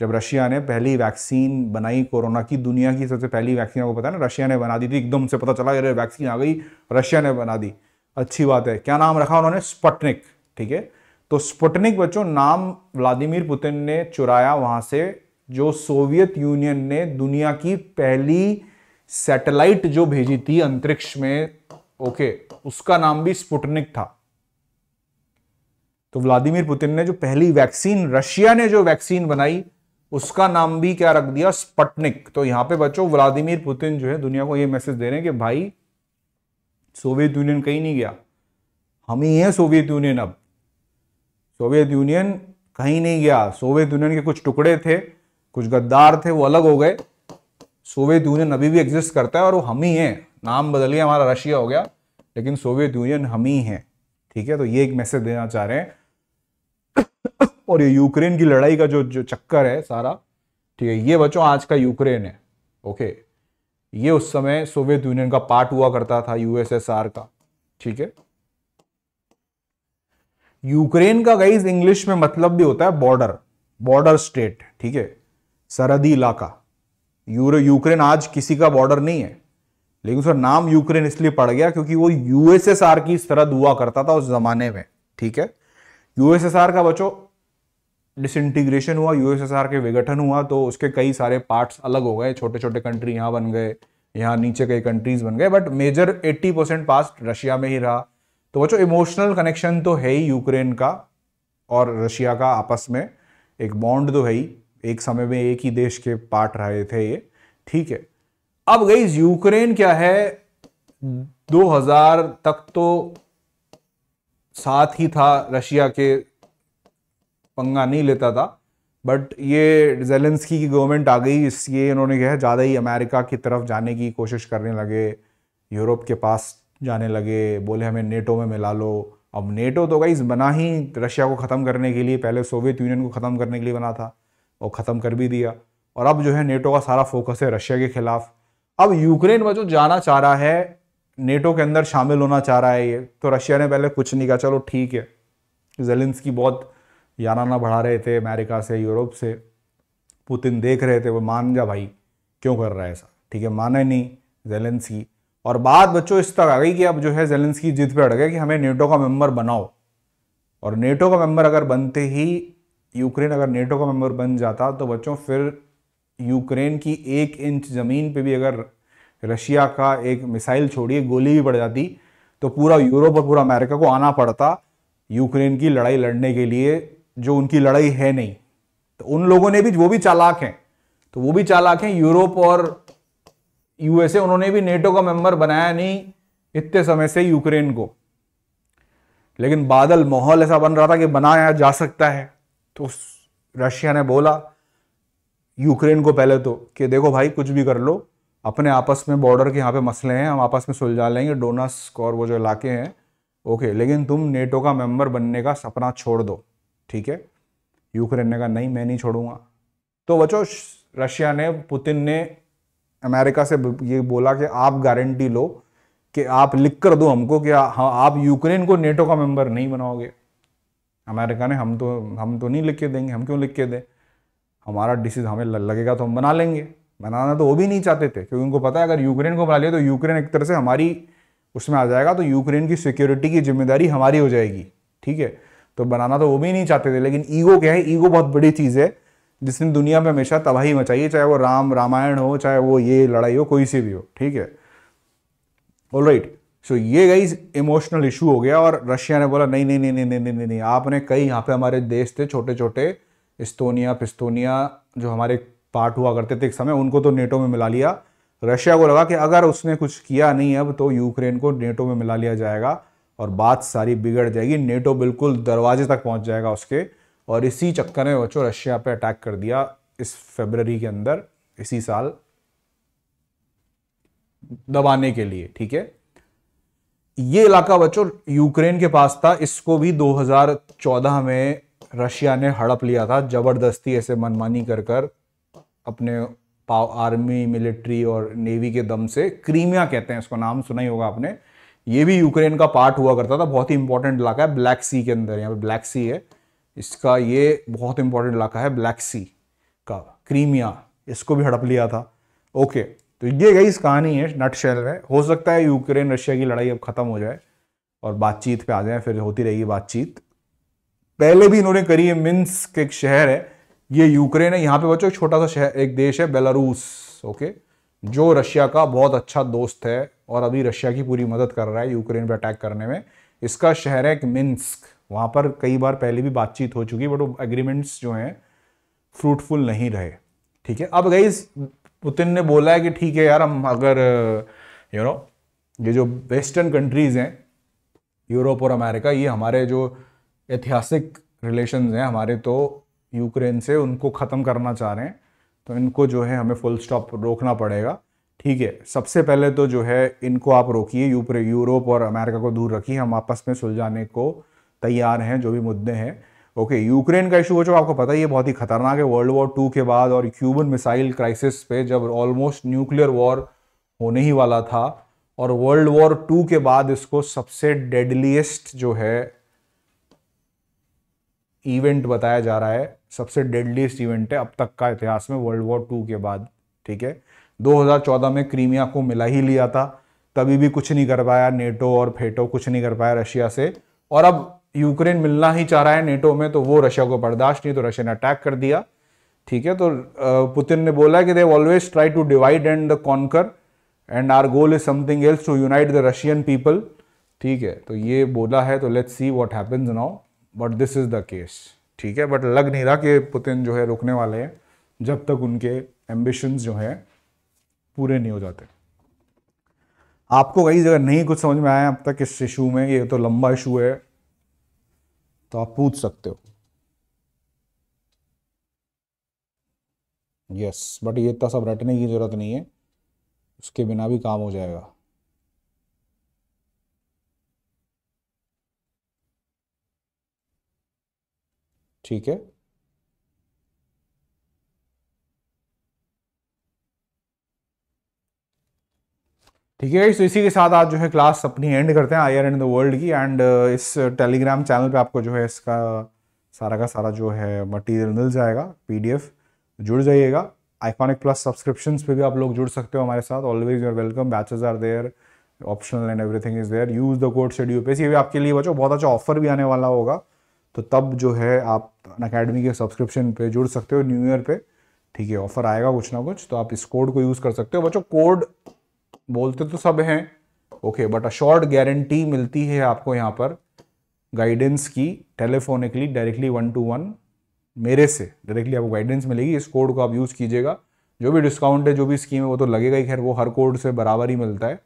जब रशिया ने पहली वैक्सीन बनाई कोरोना की दुनिया की सबसे पहली वैक्सीन आपको पता है ना रशिया ने बना दी थी एकदम से पता चला अरे वैक्सीन आ गई रशिया ने बना दी अच्छी बात है क्या नाम रखा उन्होंने स्पटनिक ठीक है तो स्पुटनिक बच्चों नाम व्लादिमीर पुतिन ने चुराया वहां से जो सोवियत यूनियन ने दुनिया की पहली सैटेलाइट जो भेजी थी अंतरिक्ष में ओके उसका नाम भी स्पुटनिक था तो व्लादिमीर पुतिन ने जो पहली वैक्सीन रशिया ने जो वैक्सीन बनाई उसका नाम भी क्या रख दिया स्पटनिक तो यहां पे बच्चों व्लादिमीर पुतिन जो है दुनिया को ये मैसेज दे रहे हैं कि भाई सोवियत यूनियन कहीं नहीं गया हम ही हैं सोवियत यूनियन अब सोवियत यूनियन कहीं नहीं गया सोवियत यूनियन के कुछ टुकड़े थे कुछ गद्दार थे वो अलग हो गए सोवियत यूनियन अभी भी एग्जिस्ट करता है और वो हम ही हैं नाम बदल गया हमारा रशिया हो गया लेकिन सोवियत यूनियन हम ही हैं ठीक है तो ये एक मैसेज देना चाह रहे हैं <coughs> और ये यूक्रेन की लड़ाई का जो जो चक्कर है सारा ठीक है ये बच्चों आज का यूक्रेन है ओके ये उस समय सोवियत यूनियन का पार्ट हुआ करता था यूएसएसआर का ठीक है यूक्रेन का गईज इंग्लिश में मतलब भी होता है बॉर्डर बॉर्डर स्टेट ठीक है सरहदी इलाका यूक्रेन आज किसी का बॉर्डर नहीं है लेकिन उसका नाम यूक्रेन इसलिए पड़ गया क्योंकि वो यूएसएसआर की सरहद हुआ करता था उस जमाने में ठीक है यूएसएसआर का बचो डिसइंटीग्रेशन हुआ यूएसएसआर के विघटन हुआ तो उसके कई सारे पार्ट्स अलग हो गए छोटे छोटे कंट्री यहाँ बन गए यहाँ नीचे कई कंट्रीज बन गए but major 80 percent past Russia में ही रहा तो बच्चों इमोशनल कनेक्शन तो है ही यूक्रेन का और रशिया का आपस में एक बॉन्ड तो है ही एक समय में एक ही देश के पार्ट रहे थे ये ठीक है अब गई यूक्रेन क्या है 2000 तक तो साथ ही था रशिया के पंगा नहीं लेता था बट ये जेलेंस्की की गवर्नमेंट आ गई इसलिए इन्होंने क्या है ज़्यादा ही अमेरिका की तरफ जाने की कोशिश करने लगे यूरोप के पास जाने लगे बोले हमें नेटो में मिला लो अब नेटो तो गई बना ही रशिया को ख़त्म करने के लिए पहले सोवियत यूनियन को ख़त्म करने के लिए बना था और ख़त्म कर भी दिया और अब जो है नेटो का सारा फोकस है रशिया के खिलाफ अब यूक्रेन में जो जाना चाह रहा है नेटो के अंदर शामिल होना चाह रहा है ये तो रशिया ने पहले कुछ नहीं कहा चलो ठीक है जेलेंस की बहुत याराना बढ़ा रहे थे अमेरिका से यूरोप से पुतिन देख रहे थे वो मान जा भाई क्यों कर रहा है ऐसा ठीक है माने नहीं जेलेंस की और बात बच्चों इस तक आ गई कि अब जो है जेलेंस की जिद पर अड़ गए कि हमें नेटो का मेंबर बनाओ और नेटो का मेंबर अगर बनते ही यूक्रेन अगर नेटो का मेंबर बन जाता तो बच्चों फिर यूक्रेन की एक इंच ज़मीन पे भी अगर रशिया का एक मिसाइल छोड़िए गोली भी पड़ जाती तो पूरा यूरोप और पूरा अमेरिका को आना पड़ता यूक्रेन की लड़ाई लड़ने के लिए जो उनकी लड़ाई है नहीं तो उन लोगों ने भी वो भी चालाक हैं तो वो भी चालाक हैं यूरोप और यूएसए उन्होंने भी नेटो का मेंबर बनाया नहीं इतने समय से यूक्रेन को लेकिन बादल माहौल ऐसा बन रहा था कि बनाया जा सकता है तो रशिया ने बोला यूक्रेन को पहले तो कि देखो भाई कुछ भी कर लो अपने आपस में बॉर्डर के यहाँ पे मसले हैं हम आपस में सुलझा लेंगे डोनस और वो जो इलाके हैं ओके लेकिन तुम नेटो का मेंबर बनने का सपना छोड़ दो ठीक है यूक्रेन ने कहा नहीं मैं नहीं छोड़ूंगा तो बचो रशिया ने पुतिन ने अमेरिका से ये बोला कि आप गारंटी लो कि आप लिख कर दो हमको कि हाँ आप यूक्रेन को नेटो का मेंबर नहीं बनाओगे अमेरिका ने हम तो हम तो नहीं लिख के देंगे हम क्यों लिख के दें हमारा डिसीज हमें लगेगा तो हम बना लेंगे बनाना तो वो भी नहीं चाहते थे क्योंकि उनको पता है अगर यूक्रेन को बना लिया तो यूक्रेन एक तरह से हमारी उसमें आ जाएगा तो यूक्रेन की सिक्योरिटी की जिम्मेदारी हमारी हो जाएगी ठीक है तो बनाना तो वो भी नहीं चाहते थे लेकिन ईगो क्या है ईगो बहुत बड़ी चीज़ है जिसने दुनिया में हमेशा तबाही मचाई है चाहे वो राम रामायण हो चाहे वो ये लड़ाई हो कोई सी भी हो ठीक है ऑल राइट सो ये गई इमोशनल इशू हो गया और रशिया ने बोला नहीं नहीं नहीं नहीं नहीं नहीं नहीं आपने कई यहाँ पे हमारे देश थे छोटे छोटे इस्तोनिया पिस्तोनिया जो हमारे पार्ट हुआ करते थे एक समय उनको तो नेटो में मिला लिया रशिया को लगा कि अगर उसने कुछ किया नहीं अब तो यूक्रेन को नेटो में मिला लिया जाएगा और बात सारी बिगड़ जाएगी नेटो बिल्कुल दरवाजे तक पहुंच जाएगा उसके और इसी चक्कर में बच्चों रशिया पे अटैक कर दिया इस फेबररी के अंदर इसी साल दबाने के लिए ठीक है ये इलाका बच्चों यूक्रेन के पास था इसको भी 2014 में रशिया ने हड़प लिया था ज़बरदस्ती ऐसे मनमानी कर कर अपने पाव आर्मी मिलिट्री और नेवी के दम से क्रीमिया कहते हैं इसको नाम सुना ही होगा आपने ये भी यूक्रेन का पार्ट हुआ करता था बहुत ही इंपॉर्टेंट इलाका है ब्लैक सी के अंदर यहाँ पे ब्लैक सी है इसका ये बहुत इंपॉर्टेंट इलाका है ब्लैक सी का क्रीमिया इसको भी हड़प लिया था ओके तो ये गई कहानी है नटशेल में हो सकता है यूक्रेन रशिया की लड़ाई अब ख़त्म हो जाए और बातचीत पे आ जाए फिर होती रहेगी बातचीत पहले भी इन्होंने करी है मिन्स्क एक शहर है ये यूक्रेन है यहाँ पे बच्चों एक छोटा सा शहर एक देश है बेलारूस ओके जो रशिया का बहुत अच्छा दोस्त है और अभी रशिया की पूरी मदद कर रहा है यूक्रेन पर अटैक करने में इसका शहर है एक मिन्स्क वहाँ पर कई बार पहले भी बातचीत हो चुकी बट वो एग्रीमेंट्स जो हैं फ्रूटफुल नहीं रहे ठीक है अब गई पुतिन ने बोला है कि ठीक है यार हम अगर यू नो ये जो वेस्टर्न कंट्रीज़ हैं यूरोप और अमेरिका ये हमारे जो ऐतिहासिक रिलेशन हैं हमारे तो यूक्रेन से उनको ख़त्म करना चाह रहे हैं तो इनको जो है हमें फुल स्टॉप रोकना पड़ेगा ठीक है सबसे पहले तो जो है इनको आप रोकिए यूरोप और अमेरिका को दूर रखिए हम आपस में सुलझाने को तैयार हैं जो भी मुद्दे हैं ओके यूक्रेन का इशू हो जो आपको पता ही है बहुत ही खतरनाक है वर्ल्ड वॉर टू के बाद और क्यूबन मिसाइल क्राइसिस पे जब ऑलमोस्ट न्यूक्लियर वॉर होने ही वाला था और वर्ल्ड वॉर टू के बाद इसको सबसे डेडलीस्ट जो है इवेंट बताया जा रहा है सबसे डेडलीस्ट इवेंट है अब तक का इतिहास में वर्ल्ड वॉर टू के बाद ठीक है 2014 में क्रीमिया को मिला ही लिया था तभी भी कुछ नहीं कर पाया नेटो और फेटो कुछ नहीं कर पाया रशिया से और अब यूक्रेन मिलना ही चाह रहा है नेटो में तो वो रशिया को बर्दाश्त नहीं तो रशिया ने अटैक कर दिया ठीक है तो पुतिन ने बोला कि they always try to divide and the conquer and our goal is something else to unite the Russian people ठीक है तो ये बोला है तो let's see what happens now but this is the case ठीक है बट लग नहीं रहा कि पुतिन जो है रुकने वाले हैं जब तक उनके एम्बिशंस जो है पूरे नहीं हो जाते आपको कई जगह नहीं कुछ समझ में आया अब तक इस इशू में ये तो लंबा इशू है तो आप पूछ सकते हो यस बट ये इतना सब रटने की ज़रूरत नहीं है उसके बिना भी काम हो जाएगा ठीक है ठीक है तो इसी के साथ आज जो है क्लास अपनी एंड करते हैं I R and the world की एंड uh, इस टेलीग्राम uh, चैनल पे आपको जो है इसका सारा का सारा जो है मटेरियल मिल जाएगा पीडीएफ जुड़ जाइएगा आइकॉनिक प्लस सब्सक्रिप्शन पे भी आप लोग जुड़ सकते हो हमारे साथ always your welcome batches are there optional and everything is there use the code शेड्यू पे ये भी आपके लिए बचो बहुत अच्छा ऑफर भी आने वाला होगा तो तब जो है आप अकेडमी के सब्सक्रिप्शन पे जुड़ सकते हो न्यू ईयर पे ठीक है ऑफर आएगा कुछ ना कुछ तो आप इस कोड को यूज़ कर सकते हो बच्चों कोड बोलते तो सब हैं okay but a short guarantee मिलती है आपको यहाँ पर गाइडेंस की telephonically directly one two one मेरे से डायरेक्टली आपको गाइडेंस मिलेगी इस कोड को आप यूज़ कीजिएगा जो भी डिस्काउंट है जो भी स्कीम है वो तो लगेगा ही खैर वो हर कोड से बराबर ही मिलता है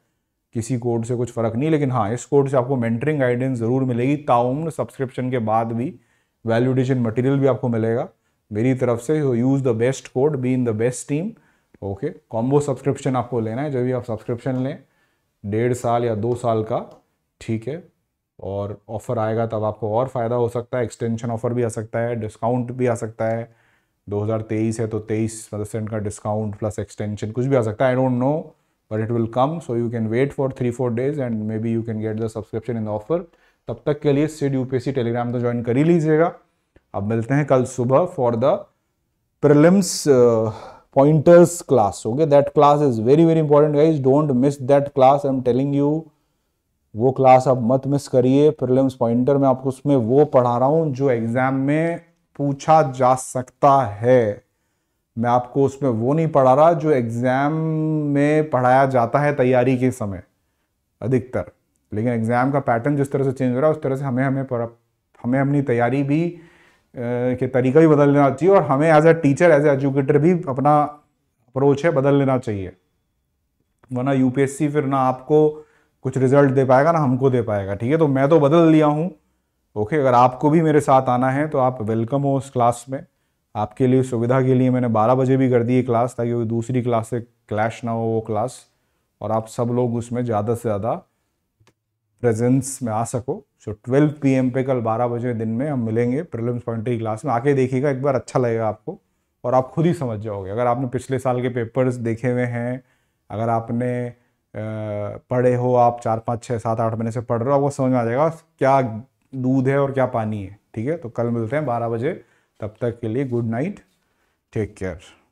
किसी कोड से कुछ फ़र्क नहीं लेकिन हाँ इस कोड से आपको मेंटरिंग गाइडेंस ज़रूर मिलेगी ताउम्र सब्सक्रिप्शन के बाद भी वैल्यूडेशन मटेरियल भी आपको मिलेगा मेरी तरफ से use the best code be in the best team okay combo subscription आपको लेना है जब भी आप सब्सक्रिप्शन लें डेढ़ साल या दो साल का ठीक है और ऑफ़र आएगा तब आपको और फ़ायदा हो सकता है एक्सटेंशन ऑफ़र भी आ सकता है डिस्काउंट भी आ सकता है 2023 है तो 23 परसेंट का डिस्काउंट प्लस एक्सटेंशन कुछ भी आ सकता है I don't know but it will come so you can wait for three four days and may be you can get the subscription in offer तब तक के लिए सिड यूपीएससी टेलीग्राम तो ज्वाइन कर ही लीजिएगा अब मिलते हैं कल सुबह for the prelims pointers class okay that class is very very important guys don't miss that class I am telling you वो क्लास आप मत मिस करिए प्रिलिम्स पॉइंटर में आपको उसमें वो पढ़ा रहा हूँ जो एग्ज़ाम में पूछा जा सकता है मैं आपको उसमें वो नहीं पढ़ा रहा जो एग्ज़ाम में पढ़ाया जाता है तैयारी के समय अधिकतर लेकिन एग्ज़ाम का पैटर्न जिस तरह से चेंज हो रहा है उस तरह से हमें हमें पर, हमें अपनी तैयारी भी के तरीका भी बदल लेना चाहिए और हमें as a teacher as educator भी अपना अप्रोच है बदल लेना चाहिए वरना यूपीएससी फिर ना आपको कुछ रिजल्ट दे पाएगा ना हमको दे पाएगा ठीक है तो मैं तो बदल लिया हूँ ओके अगर आपको भी मेरे साथ आना है तो आप वेलकम हो उस क्लास में आपके लिए सुविधा के लिए मैंने 12 बजे भी कर दी है क्लास ताकि वो दूसरी क्लास से क्लैश ना हो वो क्लास और आप सब लोग उसमें ज़्यादा से ज़्यादा प्रेजेंस में आ सको सो ट्वेल्व पी पे कल बारह बजे दिन में हम मिलेंगे प्रिलिम्स पॉइंट की क्लास में आके देखिएगा एक बार अच्छा लगेगा आपको और आप खुद ही समझ जाओगे अगर आपने पिछले साल के पेपर्स देखे हुए हैं अगर आपने पढ़े हो आप चार पाँच छः सात आठ महीने से पढ़ रहे हो आपको समझ में आ जाएगा क्या दूध है और क्या पानी है ठीक है तो कल मिलते हैं बारह बजे तब तक के लिए गुड नाइट टेक केयर